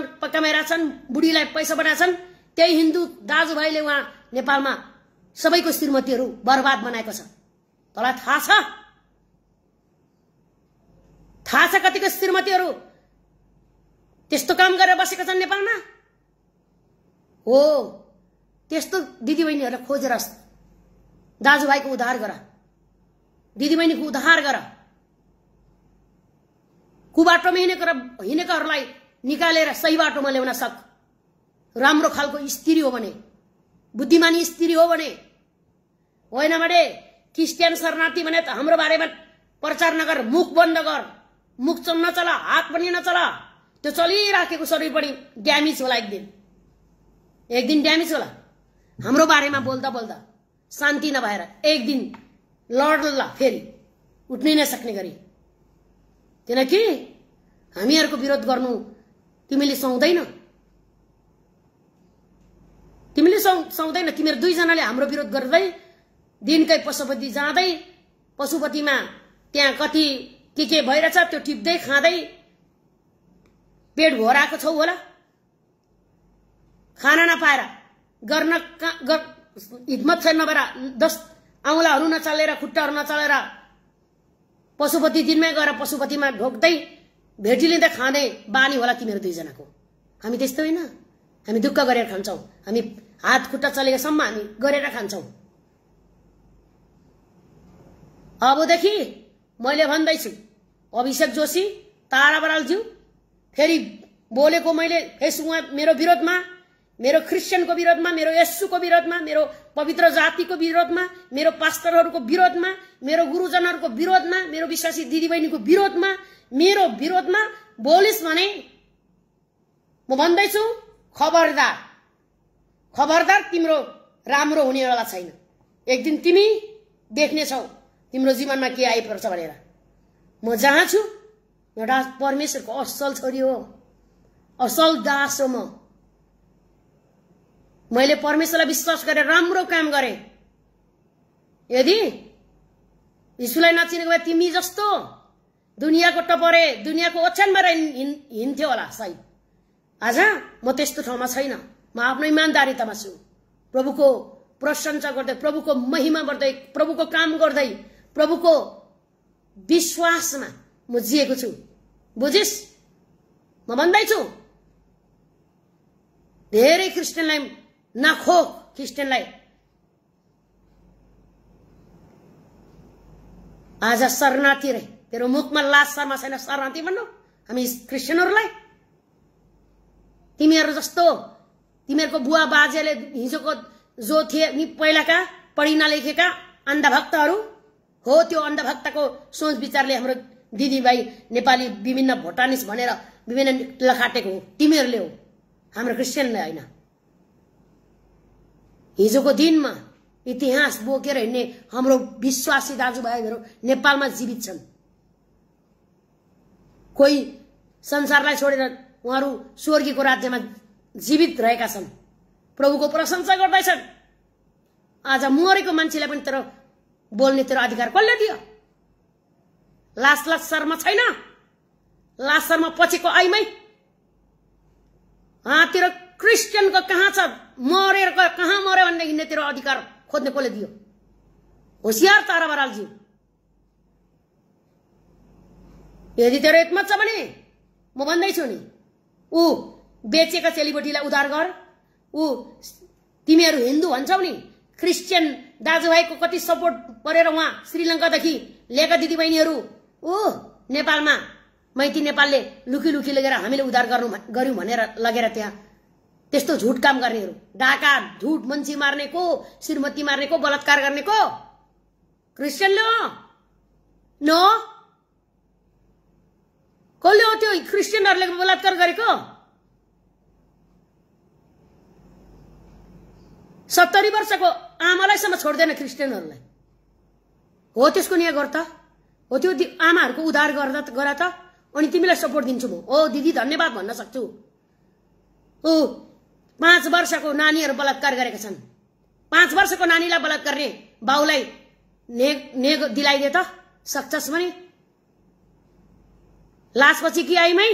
छन् बुढीलाई पैसा बनाएछन् त्यही हिन्दू दाजुभाइले उहाँ नेपालमा सबैको श्रीमतीहरू बर्बाद बनाएको छ तँलाई थाहा छ थाहा छ कतिको श्रीमतीहरू त्यस्तो काम गरेर बसेका छन् नेपालमा हो त्यस्तो दिदीबहिनीहरूलाई खोजेर दाजुभाइको उद्धार गर दिदीबहिनीको उद्धार गर कुबाटोमा हिँडेको र हिँडेकाहरूलाई निकालेर सही बाटोमा ल्याउन सक राम्रो खालको स्त्री हो भने बुद्धिमानी स्त्री हो भने होइन भने क्रिस्टियन शरणार्थी भने त हाम्रो बारेमा प्रचार नगर मुख बन्द गर मुख नचला हात पनि नचला त्यो चलिराखेको शरीर पनि ड्यामेज होला एक दिन एक दिन ड्यामेज होला हाम्रो बारेमा बोल्दा बोल्दा शान्ति नभएर एक दिन लड्ला फेरि उठ्नै नसक्ने गरी किनकि हामीहरूको विरोध गर्नु तिमीले सुहाउँदैन तिमीले सुहाउँदैन तिमीहरू दुईजनाले हाम्रो विरोध गर्दै दिनकै पशुपति जाँदै पशुपतिमा त्यहाँ कति के के भइरहेछ त्यो टिप्दै खाँदै पेट घोराएको छौ होला खाना नपाएर गर्न हिम्मत छैन नभएर दस औँलाहरू नचलेर खुट्टाहरू नचलेर पशुपति दिनमै गएर पशुपतिमा ढोक्दै भेटिलिँदै खाँदै बानी होला तिमीहरू दुईजनाको हामी त्यस्तो होइन हामी दुःख गरेर खान्छौँ हामी हात खुट्टा चलेकोसम्म हामी गरेर खान्छौँ अबदेखि मैले भन्दैछु अभिषेक जोशी तारा बरालज्यू फेरि बोलेको मैले फेस उहाँ मेरो विरोधमा मेरो क्रिस्चियनको विरोधमा मेरो यस्सुको विरोधमा मेरो पवित्र जातिको विरोधमा मेरो पास्टरहरूको विरोधमा मेरो गुरुजनहरूको विरोधमा मेरो विश्वासी दिदीबहिनीको विरोधमा मेरो विरोधमा बोलिस् भने म भन्दैछु खबरदार खबरदार तिम्रो राम्रो हुनेवाला छैन एक दिन तिमी देख्नेछौ तिम्रो जीवनमा के आइपर्छ भनेर म जहाँ छु एउटा परमेश्वरको असल छोरी हो असल दास हो म मैले परमेश्वरलाई विश्वास गरेँ राम्रो काम गरेँ यदि यीशुलाई नचिनेको भए तिमी जस्तो दुनियाँको टपरे दुनियाँको ओछ्यानमा हिँड्थ्यो होला सायद आज म त्यस्तो ठाउँमा छैन म आफ्नो इमान्दारितामा छु प्रभुको प्रशंसा गर्दै प्रभुको महिमा गर्दै प्रभुको काम गर्दै प्रभुको विश्वासमा म जिएको छु बुझिस् म भन्दैछु धेरै क्रिस्चियनलाई नखो क्रिस्चियनलाई आज शरणार्थी रे तेरो मुखमा लाज शर्मा छैन शरणार्थी भन्नु हामी क्रिस्चियनहरूलाई तिमीहरू जस्तो तिमीहरूको बुवा बाजेले हिजोको जो थिए नि पहिलाका पढिना लेखेका अन्धभक्तहरू हो त्यो अन्धभक्तको सोच विचारले हाम्रो दिदीभाइ नेपाली विभिन्न भोटानिस भनेर विभिन्न लखाटेको हो तिमीहरूले हो हाम्रो क्रिस्चियनले होइन हिजोको दिनमा इतिहास बोकेर हिँड्ने हाम्रो विश्वासी दाजुभाइहरू नेपालमा जीवित छन् कोही संसारलाई छोडेर उहाँहरू स्वर्गीयको राज्यमा जीवित रहेका छन् प्रभुको प्रशंसा गर्दैछन् आज मरेको मान्छेलाई पनि तर बोल्ने तेरो अधिकार कसले दियो लास लास शर्मा छैन लास शर्मा पछिको आइमै हातिर क्रिस्चियनको कहाँ छ मरेर कहाँ मऱ्यो भनेदेखि तेरो अधिकार खोज्ने कसले दियो होसियार तारा बरालजी यदि तेरो एकमत छ भने म भन्दैछु नि ऊ बेचेका चेलीबेटीलाई उधार गर ऊ तिमीहरू हिन्दू भन्छौ नि क्रिस्चियन दाजुभाइको कति सपोर्ट परेर उहाँ श्रीलङ्कादेखि लिएका दिदीबहिनीहरू ऊ नेपालमा मैती नेपालले लुकी लुकी लगेर हामीले उद्धार गर्नु गऱ्यौँ भनेर लगेर त्यहाँ त्यस्तो झुट काम गर्नेहरू डाका झुट मन्छी मार्नेको श्रीमती मार्नेको बलात्कार गर्नेको क्रिस्चियनले हो न कसले हो त्यो क्रिस्चियनहरूले बलात्कार गरेको सत्तरी वर्षको आमालाईसम्म छोड्दैन क्रिस्चियनहरूलाई हो त्यसको न्याय गर त हो त्यो आमाहरूको उद्धार गर्दा गर त अनि तिमीलाई सपोर्ट दिन्छु म ओ दिदी धन्यवाद भन्न सक्छु ओ पाँच वर्षको नानीहरू बलात्कार गरेका छन् पाँच वर्षको नानीलाई बलात्कार गर्ने बाउलाई नेग नेग दिलाइदिए त सक्छस् भने लास्टपछि कि आइमै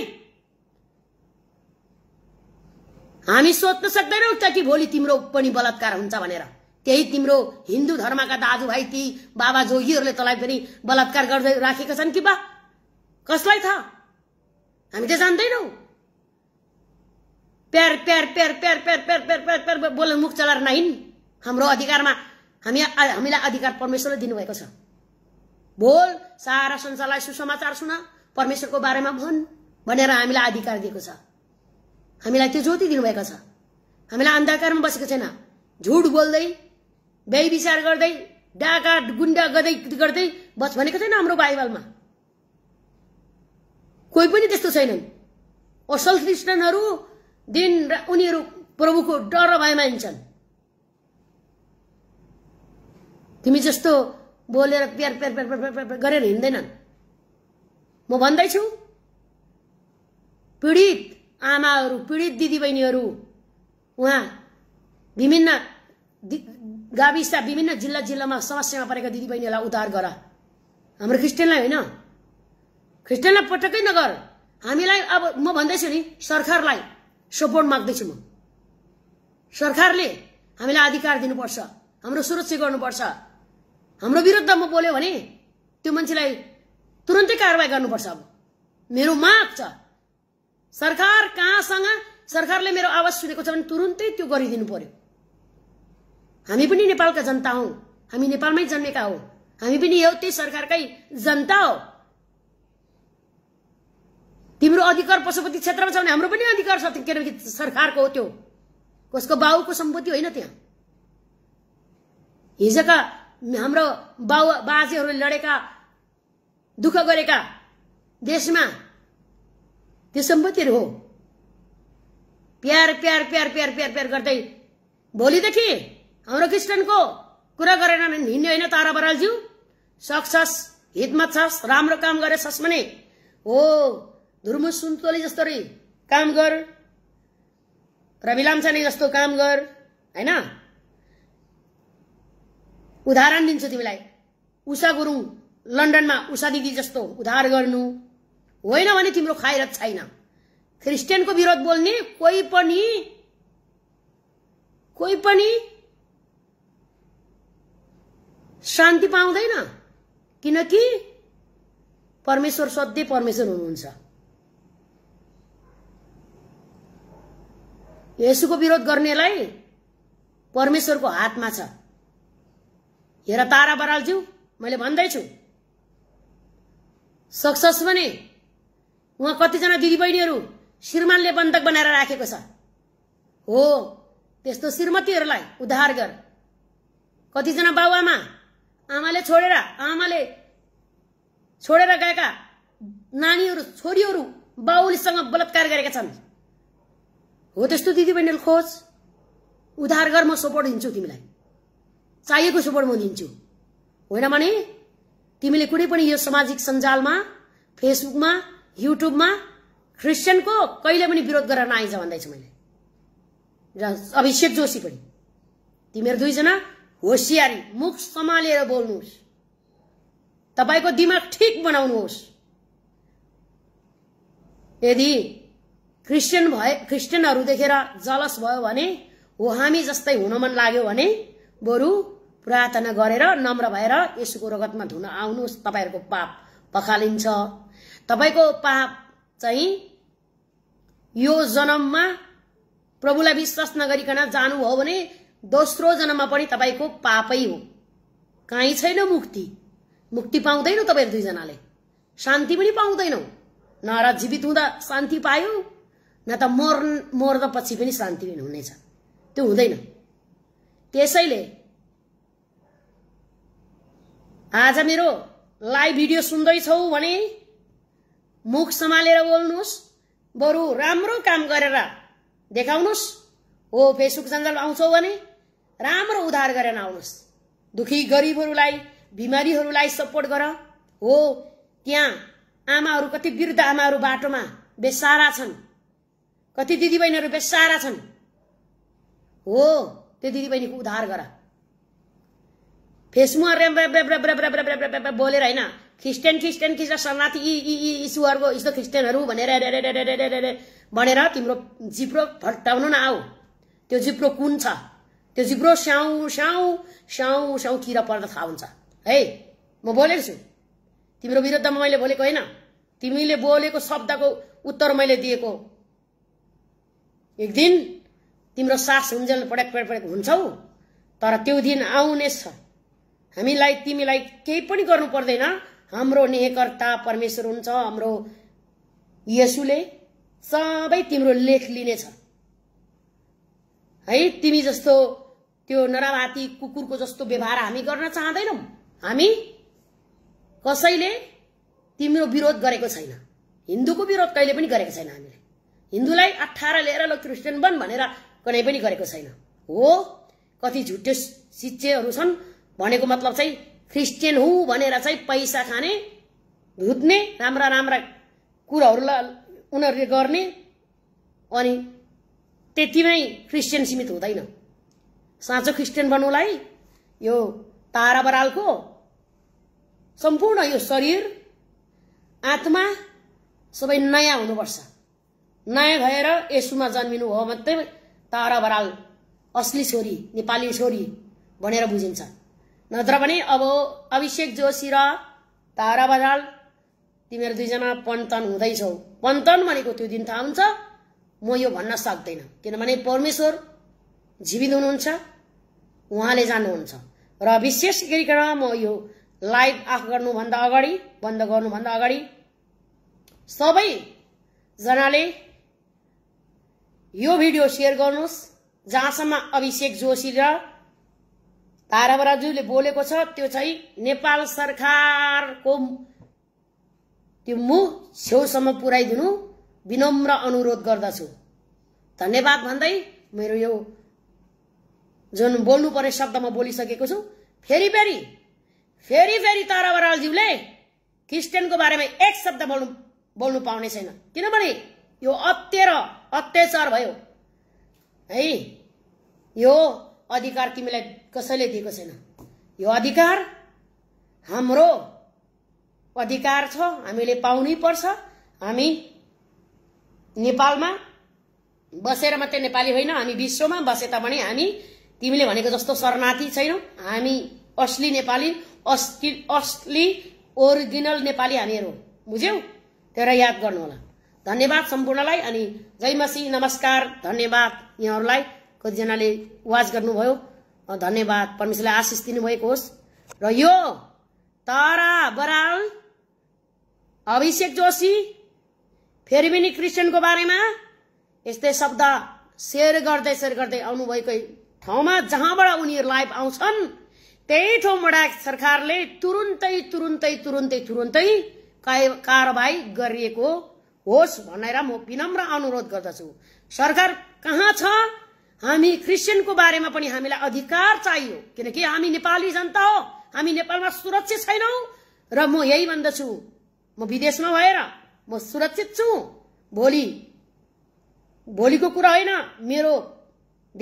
हामी सोध्न सक्दैनौँ कि भोलि तिम्रो पनि बलात्कार हुन्छ भनेर त्यही तिम्रो हिन्दू धर्मका दाजुभाइ ती बाबा जोगीहरूले तँलाई पनि बलात्कार गर्दै राखेका छन् कि बा कसलाई थाहा हामी त जान्दैनौँ प्यार प्यार प्यार प्यार प्यार प्यार प्यार प्यार प्यार बोल्न मुख चलाएर नहिन् हाम्रो अधिकारमा हामी हामीलाई अधिकार परमेश्वरले दिनुभएको छ बोल सारा संसारलाई सुसमाचार सुन परमेश्वरको बारेमा भन् भनेर हामीलाई अधिकार दिएको छ हामीलाई त्यो ज्योति दिनुभएको छ हामीलाई अन्धकारमा बसेको छैन झुट बोल्दै विचार गर्दै डाका गुन्डा गर्दै गर्दै बस भनेको छैन हाम्रो बाइबलमा कोही पनि त्यस्तो छैनन् असल क्रिस्चियनहरू दिन र उनीहरू प्रभुको डर भएमा हिँड्छन् तिमी जस्तो बोलेर प्यार प्यार प्यार प्यार प्यार गरेर हिँड्दैनन् म भन्दैछु पीडित आमाहरू पीडित दिदीबहिनीहरू उहाँ विभिन्न गाविस विभिन्न जिल्ला जिल्लामा समस्यामा परेका दिदीबहिनीहरूलाई उद्धार गर हाम्रो क्रिस्चियनलाई होइन क्रिस्चियनलाई पटक्कै नगर हामीलाई अब म भन्दैछु नि सरकारलाई सपोर्ट माग्दैछु म सरकारले हामीलाई अधिकार दिनुपर्छ हाम्रो सुरक्षा गर्नुपर्छ हाम्रो विरुद्धमा बोल्यो भने त्यो मान्छेलाई तुरन्तै कारवाही गर्नुपर्छ अब मेरो माग छ सरकार कहाँसँग सरकारले मेरो आवाज सुनेको छ भने तुरुन्तै त्यो गरिदिनु पर्यो हामी पनि नेपालका जनता हौ हामी नेपालमै जन्मेका हौ हामी पनि यो त्यही सरकारकै जनता हो तिम्रो अधिकार पशुपति क्षेत्रमा छ भने हाम्रो पनि अधिकार छ किनकि सरकारको हो त्यो कसको बाउको सम्पत्ति होइन त्यहाँ हिजोका हाम्रो बाउ बाजेहरूले लडेका दुःख गरेका देशमा त्यो सम्पत्तिहरू हो प्यार प्यार प्यार प्यार प्यार प्यार गर्दै भोलिदेखि हाम्रो क्रिस्टनको कुरा गरेन भने हिँड्ने होइन तारा बरालज्यू सक्छस् हितमत छस् राम्रो काम गरेछस् भने हो धुर्मु सुन्तोली जस्तो रे काम गर रवि लाम्छाने जस्तो काम गर होइन उदाहरण दिन्छु तिमीलाई उषा गुरुङ लन्डनमा उषा दिदी जस्तो उधार गर्नु होइन भने तिम्रो खाइरत छैन क्रिस्टियनको विरोध बोल्ने कोही पनि कोही पनि शान्ति पाउँदैन किनकि परमेश्वर सधैँ परमेश्वर हुनुहुन्छ यसुको विरोध गर्नेलाई परमेश्वरको हातमा छ हेर तारा बरालज्यू मैले भन्दैछु सक्सेस भने उहाँ कतिजना दिदीबहिनीहरू श्रीमानले बन्धक बनाएर राखेको छ हो त्यस्तो श्रीमतीहरूलाई उद्धार गर कतिजना बाबुआमा आमाले छोडेर आमाले छोडेर गएका नानीहरू छोरीहरू बाहुलीसँग बलात्कार गरेका छन् हो त्यस्तो दिदी बहिनीहरू खोज उधार गर म सपोर्ट दिन्छु तिमीलाई चाहिएको सपोर्ट म दिन्छु होइन भने तिमीले कुनै पनि यो सामाजिक सञ्जालमा फेसबुकमा युट्युबमा क्रिस्चियनको कहिले पनि विरोध गरेर नआइज भन्दैछु मैले र अभिषेक जोशी पनि तिमीहरू दुईजना होसियारी मुख सम्हालेर बोल्नुहोस् तपाईँको दिमाग ठिक बनाउनुहोस् यदि क्रिस्चियन भए क्रिस्चियनहरू देखेर जलस भयो भने हो हामी जस्तै हुन मन लाग्यो भने बरु प्रार्थना गरेर नम्र भएर यसुको रगतमा धुन आउनुहोस् तपाईँहरूको पाप पखालिन्छ तपाईँको पाप चाहिँ यो जन्ममा प्रभुलाई विश्वास नगरिकन जानुभयो भने दोस्रो जन्ममा पनि तपाईँको पापै हो काहीँ छैन मुक्ति मुक्ति पाउँदैनौ तपाईँहरू दुईजनाले शान्ति पनि पाउँदैनौ नरा जीवित हुँदा शान्ति पायो न त मर् मर्दपछि पनि शान्ति पनि हुनेछ त्यो हुँदैन त्यसैले आज मेरो लाइभ भिडियो सुन्दैछौ भने मुख सम्हालेर बोल्नुहोस् बरु राम्रो काम गरेर देखाउनुहोस् हो फेसबुक सञ्जाल आउँछौ भने राम्रो उधार गरेर आउनुहोस् दुखी गरिबहरूलाई बिमारीहरूलाई सपोर्ट गर हो त्यहाँ आमाहरू कति वृद्ध आमाहरू बाटोमा बेसारा छन् कति दिदीबहिनीहरू बेसारा छन् हो त्यो दिदीबहिनीको उधार गर फेसमुहा बोलेर होइन ख्रिस्टियन ख्रिस्टियन ख्रिस्टियन शरणार्थी यी यी इसुहरूको यस्तो ख्रिस्टियनहरू भनेर भनेर तिम्रो जिब्रो फटाउनु न आऊ त्यो जिब्रो कुन छ त्यो जिब्रो स्याउ स्याउ स्याउ स्याउ किर पर्दा थाहा हुन्छ है म बोलेको छु तिम्रो विरुद्धमा मैले बोलेको होइन तिमीले बोलेको शब्दको उत्तर मैले दिएको एक दिन तिम्रो सास उन्जेल पटक पटक हुन्छौ तर त्यो दिन आउने छ हामीलाई तिमीलाई केही पनि गर्नु पर्दैन हाम्रो नेहकर्ता परमेश्वर हुन्छ हाम्रो यसुले सबै तिम्रो लेख लिनेछ है तिमी जस्तो त्यो नराभाती कुकुरको जस्तो व्यवहार हामी गर्न चाहँदैनौ हामी कसैले तिम्रो विरोध गरेको छैन हिन्दूको विरोध कहिले पनि गरेको छैन हामीले हिन्दूलाई अठार लिएर ल क्रिस्चियन बन भनेर कुनै पनि गरेको छैन हो कति झुट्यो शिक्षहरू छन् भनेको मतलब चाहिँ क्रिस्चियन हुँ भनेर चाहिँ पैसा खाने धुत्ने राम्रा राम्रा कुरोहरूलाई उनीहरूले गर्ने अनि त्यतिमै क्रिस्चियन सीमित हुँदैन साँचो क्रिस्चियन बन्नुलाई यो तारा बरालको सम्पूर्ण यो शरीर आत्मा सबै नयाँ हुनुपर्छ नयाँ भएर यसुमा जन्मिनु हो मात्रै तारा बराल असली छोरी नेपाली छोरी भनेर बुझिन्छ नत्र भने अब अभिषेक जोशी र तारा बराल तिमीहरू दुईजना पन्तन हुँदैछौ पन्तन भनेको त्यो दिन थाहा हुन्छ म यो भन्न सक्दैन किनभने परमेश्वर जीवित हुनुहुन्छ उहाँले जान्नुहुन्छ र विशेष गरिकन म यो लाइभ आफ गर्नुभन्दा अगाडि बन्द गर्नुभन्दा अगाडि सबैजनाले यो भिडियो सेयर गर्नुहोस् जहाँसम्म अभिषेक जोशी र ताराबराजुले बोलेको छ त्यो चाहिँ नेपाल सरकारको त्यो मुख छेउसम्म पुर्याइदिनु विनम्र अनुरोध गर्दछु धन्यवाद भन्दै मेरो यो जुन बोल्नु पर्ने शब्द म बोलिसकेको छु फेरि फेरि फेरि फेरि तारा बरालज्यूले क्रिस्टियनको बारेमा एक शब्द बोल्नु बोल्नु पाउने छैन किनभने यो अप्ठ्यारो अत्याचार भयो है यो अधिकार तिमीलाई कसैले दिएको छैन यो अधिकार हाम्रो अधिकार छ हामीले पाउनै पर्छ हामी नेपालमा बसेर मात्रै नेपाली होइन हामी विश्वमा बसे तापनि हामी तिमीले भनेको जस्तो शरणार्थी छैनौ हामी असली नेपाली अस्ति असली ओरिजिनल नेपाली हामीहरू बुझ्यौ त्यसलाई याद गर्नु होला धन्यवाद सम्पूर्णलाई अनि जय मसी नमस्कार धन्यवाद यहाँहरूलाई कतिजनाले वाच गर्नुभयो धन्यवाद परमेश्वरलाई आशिष दिनुभएको होस् र यो तारा बराल अभिषेक जोशी फेरि पनि क्रिस्चियनको बारेमा यस्तै शब्द सेयर गर्दै सेयर गर्दै आउनुभएकै ठाउँमा जहाँबाट उनीहरू लाइभ आउँछन् त्यही ठाउँबाट सरकारले तुरुन्तै तुरुन्तै तुरुन्तै तुरुन्तै कारवाही गरिएको होस् भनेर म विनम्र अनुरोध गर्दछु सरकार कहाँ छ हामी क्रिस्चियनको बारेमा पनि हामीलाई अधिकार चाहियो किनकि हामी नेपाली जनता हो हामी नेपालमा सुरक्षित छैनौ र म यही भन्दछु म विदेशमा भएर म सुरक्षित छु भोलि भोलिको कुरा होइन मेरो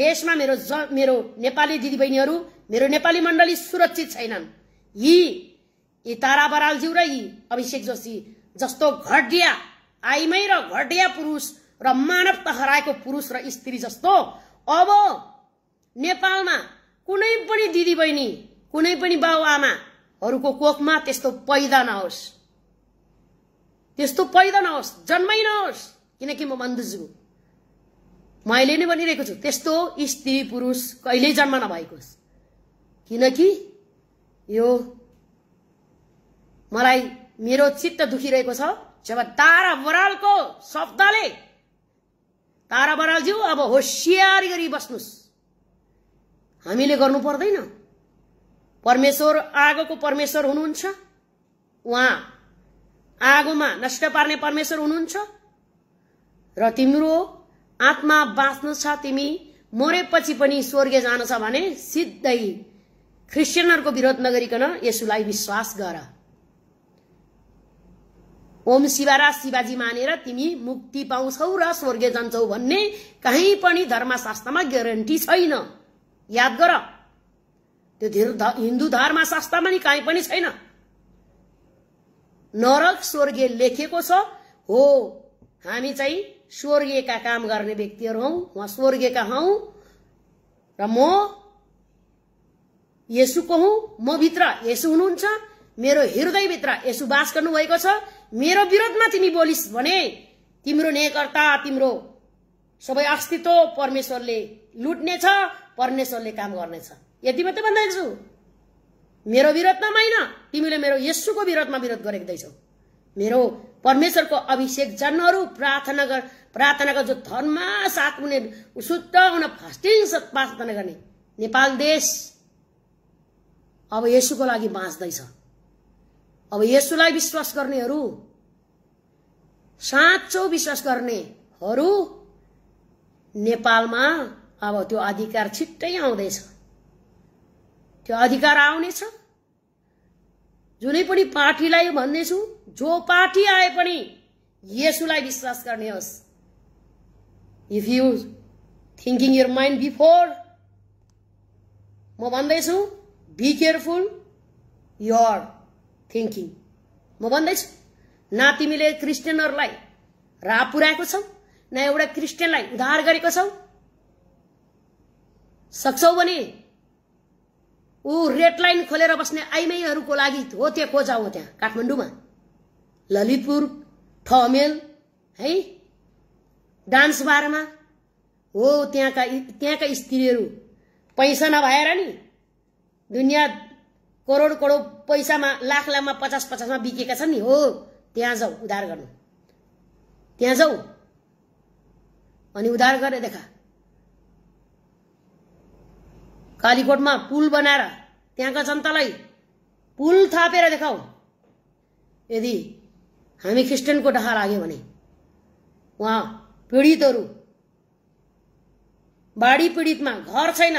देशमा मेरो ज मेरो नेपाली दिदीबहिनीहरू मेरो नेपाली मण्डली सुरक्षित छैनन् यी यी तारा बरालज्यू र यी अभिषेक जोशी जस्तो घटिया आइमै र घटिया पुरुष र मानवता हराएको पुरुष र स्त्री जस्तो अब नेपालमा कुनै पनि दिदीबहिनी कुनै पनि बाबुआमाहरूको कोखमा त्यस्तो पैदा नहोस् त्यस्तो पैदा नहोस् जन्मै नहोस् किनकि म बन्दुजु मैले नै भनिरहेको छु त्यस्तो स्त्री पुरुष कहिल्यै जन्म नभएको किनकि यो मलाई मेरो चित्त दुखिरहेको छ जब तारा बरालको शब्दले तारा बरालज्यू अब होसियारी गरी बस्नुहोस् हामीले गर्नु पर्दैन परमेश्वर आगोको परमेश्वर हुनुहुन्छ उहाँ आगोमा नष्ट पार्ने परमेश्वर हुनुहुन्छ र तिम्रो आत्मा बाँच्नु छ तिमी मरेपछि पनि स्वर्गीय जानु छ भने सिधै क्रिस्चियनहरूको विरोध नगरिकन यसुलाई विश्वास गर ओम शिवराज शिवाजी मानेर तिमी मुक्ति पाउँछौ र स्वर्ग जान्छौ भन्ने कहीँ पनि धर्मशास्त्रमा ग्यारेन्टी छैन याद गर त्यो हिन्दू धर्मशास्त्रमा नि कहीँ पनि छैन नरक स्वर्ग लेखेको छ हो हामी चाहिँ स्वर्गका काम गर्ने व्यक्तिहरू हौ उहाँ स्वर्गका हौ र म यसुको हुँ म भित्र यसु हुनुहुन्छ मेरो हृदयभित्र यसु बास गर्नुभएको छ मेरो विरोधमा तिमी बोलिस भने तिम्रो नेकर्ता तिम्रो सबै अस्तित्व परमेश्वरले लुट्नेछ परमेश्वरले काम गर्नेछ यति मात्रै भन्दैछु छु मेरो विरोधमा होइन तिमीले मेरो यसुको विरोधमा विरोध गरेको देछौ मेरो परमेश्वरको अभिषेक जन्महरू प्रार्थना गर प्रार्थनाको जो धर्ममा साथ हुने शुद्ध हुन फास्टिङ प्रार्थना गर्ने नेपाल देश अब यसुको लागि बाँच्दैछ अब यसोलाई विश्वास गर्नेहरू साँचो विश्वास गर्नेहरू नेपालमा अब त्यो अधिकार छिट्टै आउँदैछ त्यो अधिकार आउनेछ जुनै पनि पार्टीलाई भन्दैछु जो पार्टी आए पनि यसुलाई विश्वास गर्ने होस् if you thinking your mind before म भन्दैछु बी केयरफुल योर थिङ्किङ म भन्दैछु न तिमीले क्रिस्चियनहरूलाई राह पुर्याएको छौ न एउटा क्रिस्चियनलाई उद्धार गरेको छौ सक्छौ भने ऊ रेड लाइन खोलेर बस्ने आइमाईहरूको लागि हो त्यहाँ खोजा हो त्यहाँ काठमाडौँमा ललितपुर ठमेल है डान्स बारमा हो त्यहाँका त्यहाँका स्त्रीहरू पैसा नभएर नि दुनियाँ करोड करोड पैसामा लाख लाखमा पचास पचासमा बिकेका छन् नि हो त्यहाँ जाऊ उधार गर्नु त्यहाँ जाऊ अनि उधार गरे देखा कालीकोटमा पुल बनाएर त्यहाँका जनतालाई पुल थापेर देखाऊ यदि हामी ख्रिस्टियनको डहा लाग्यो भने उहाँ पीडितहरू बाढी पीडितमा घर छैन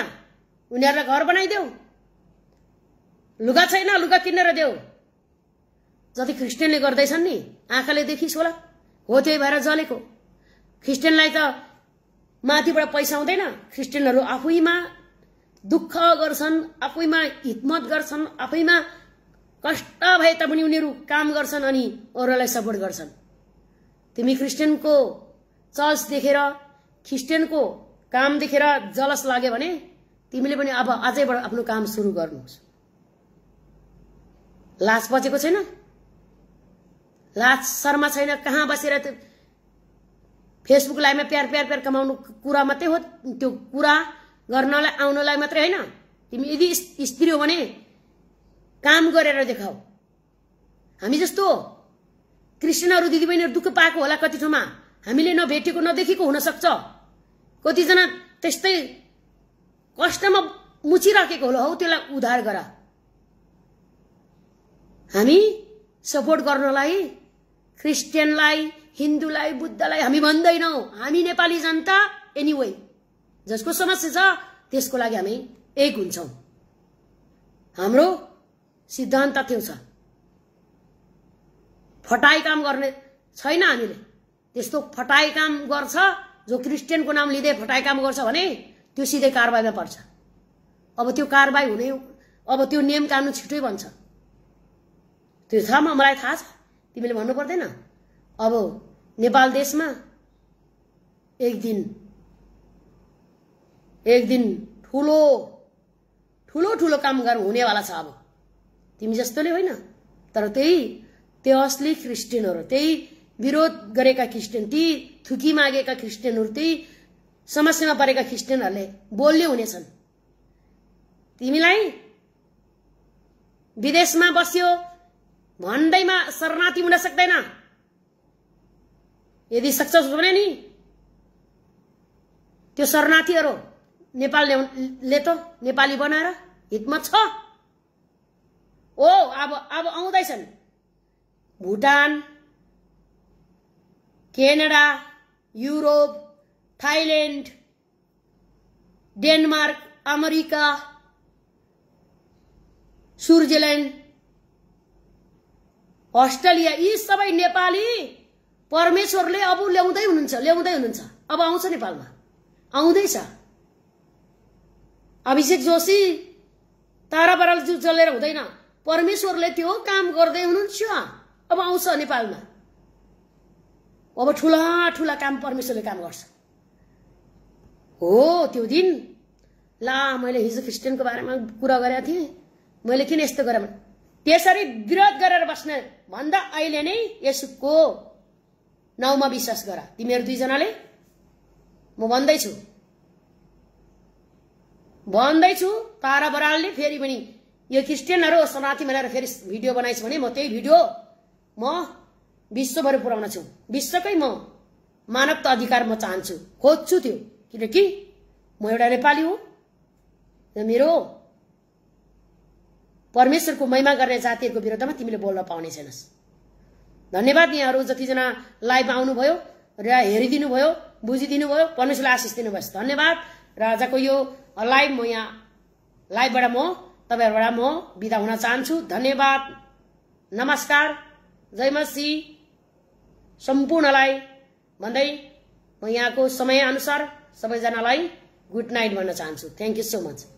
उनीहरूलाई घर बनाइदेऊ लुगा छैन लुगा किनेर देऊ जति ख्रिस्टियनले गर्दैछन् नि आँखाले देखिस् होला हो त्यही भएर जलेको ख्रिस्टियनलाई त माथिबाट पैसा आउँदैन ख्रिस्टियनहरू आफैमा दुःख गर्छन् आफैमा हितमत गर्छन् आफैमा कष्ट भए तापनि उनीहरू काम गर्छन् अनि अरूलाई सपोर्ट गर्छन् तिमी ख्रिस्टियनको चर्च देखेर ख्रिस्टियनको काम देखेर जलस लाग्यो भने तिमीले पनि अब आजैबाट आफ्नो काम सुरु गर्नुहोस् लाज बजेको छैन लाज शर्मा छैन कहाँ बसेर त्यो फेसबुक लाइभमा प्यार प्यार प्यार कमाउनु कुरा मात्रै हो त्यो कुरा गर्नलाई आउनलाई मात्रै होइन तिमी यदि स्त्री हो भने काम गरेर देखाऊ हामी जस्तो कृष्णहरू दिदीबहिनीहरू दुःख पाएको होला कति ठाउँमा हामीले नभेटेको नदेखेको हुनसक्छ कतिजना त्यस्तै कष्टमा मुछिराखेको होला हौ त्यसलाई उद्धार गर हामी सपोर्ट गर्नलाई क्रिस्चियनलाई हिन्दूलाई बुद्धलाई हामी भन्दैनौँ हामी नेपाली जनता एनिवे जसको समस्या छ त्यसको लागि हामी एक हुन्छौँ हाम्रो सिद्धान्त त्यो छ फटाइ काम गर्ने छैन हामीले त्यस्तो फटाइ काम गर्छ जो क्रिस्चियनको नाम लिँदै फटाइ काम गर्छ भने त्यो सिधै कारबाहीमा पर्छ अब त्यो कारबाही हुने अब त्यो नियम कानुन छिटै भन्छ त्यो छ मलाई थाहा छ तिमीले भन्नु पर्दैन अब नेपाल देशमा एक दिन एक दिन ठुलो ठुलो ठुलो काम गर हुनेवाला छ अब तिमी जस्तोले होइन तर त्यही त्यो असली क्रिस्चियनहरू त्यही विरोध गरेका क्रिस्चियन ती थुकी मागेका क्रिस्चियनहरू त्यही समस्यामा परेका क्रिस्चियनहरूले बोल्ने हुनेछन् तिमीलाई विदेशमा बस्यो भन्दैमा शरणार्थी हुन सक्दैन यदि सक्छस् भने नि त्यो शरणार्थीहरू नेपाल ले त नेपाली बनाएर हितमा छ ओ अब अब आउँदैछन् Bhutan Canada Europe Thailand Denmark America Switzerland Australia यी सबै नेपाली परमेश्वरले अब ल्याउँदै हुनुहुन्छ ल्याउँदै हुनुहुन्छ अब आउँछ नेपालमा आउँदैछ अभिषेक जोशी तारा बराल जु जलेर हुँदैन परमेश्वरले त्यो काम गर्दै हुनुहुन्छ अब आउँछ नेपालमा अब ठुला ठुला काम परमेश्वरले काम गर्छ हो त्यो दिन ला मैले हिजो क्रिस्चियनको बारेमा कुरा गरेको थिएँ मैले किन यस्तो गरेँ त्यसरी विरोध गरेर बस्ने भन्दा अहिले नै यसको नाउँमा विश्वास गर तिमीहरू दुईजनाले म भन्दैछु भन्दैछु तारा बरालले फेरि पनि यो क्रिस्टियनहरू सनाथी भनेर फेरि भिडियो बनाइछु भने म त्यही भिडियो म विश्वभरि पुर्याउन छु विश्वकै म मानवता अधिकार म चाहन्छु खोज्छु त्यो किनकि म एउटा नेपाली हुँ र मेरो परमेश्वरको महिमा गर्ने जातिहरूको विरुद्धमा तिमीले बोल्न पाउने छैनस् धन्यवाद यहाँहरू जतिजना लाइभ आउनुभयो र हेरिदिनु भयो बुझिदिनु भयो परमेश्वरले आशिष दिनुभयो धन्यवाद र आजको यो लाइभ म यहाँ लाइभबाट म तपाईँहरूबाट म बिदा हुन चाहन्छु धन्यवाद नमस्कार जय मसी सम्पूर्णलाई भन्दै म यहाँको समयअनुसार सबैजनालाई गुड नाइट भन्न चाहन्छु थ्याङ्क यू सो मच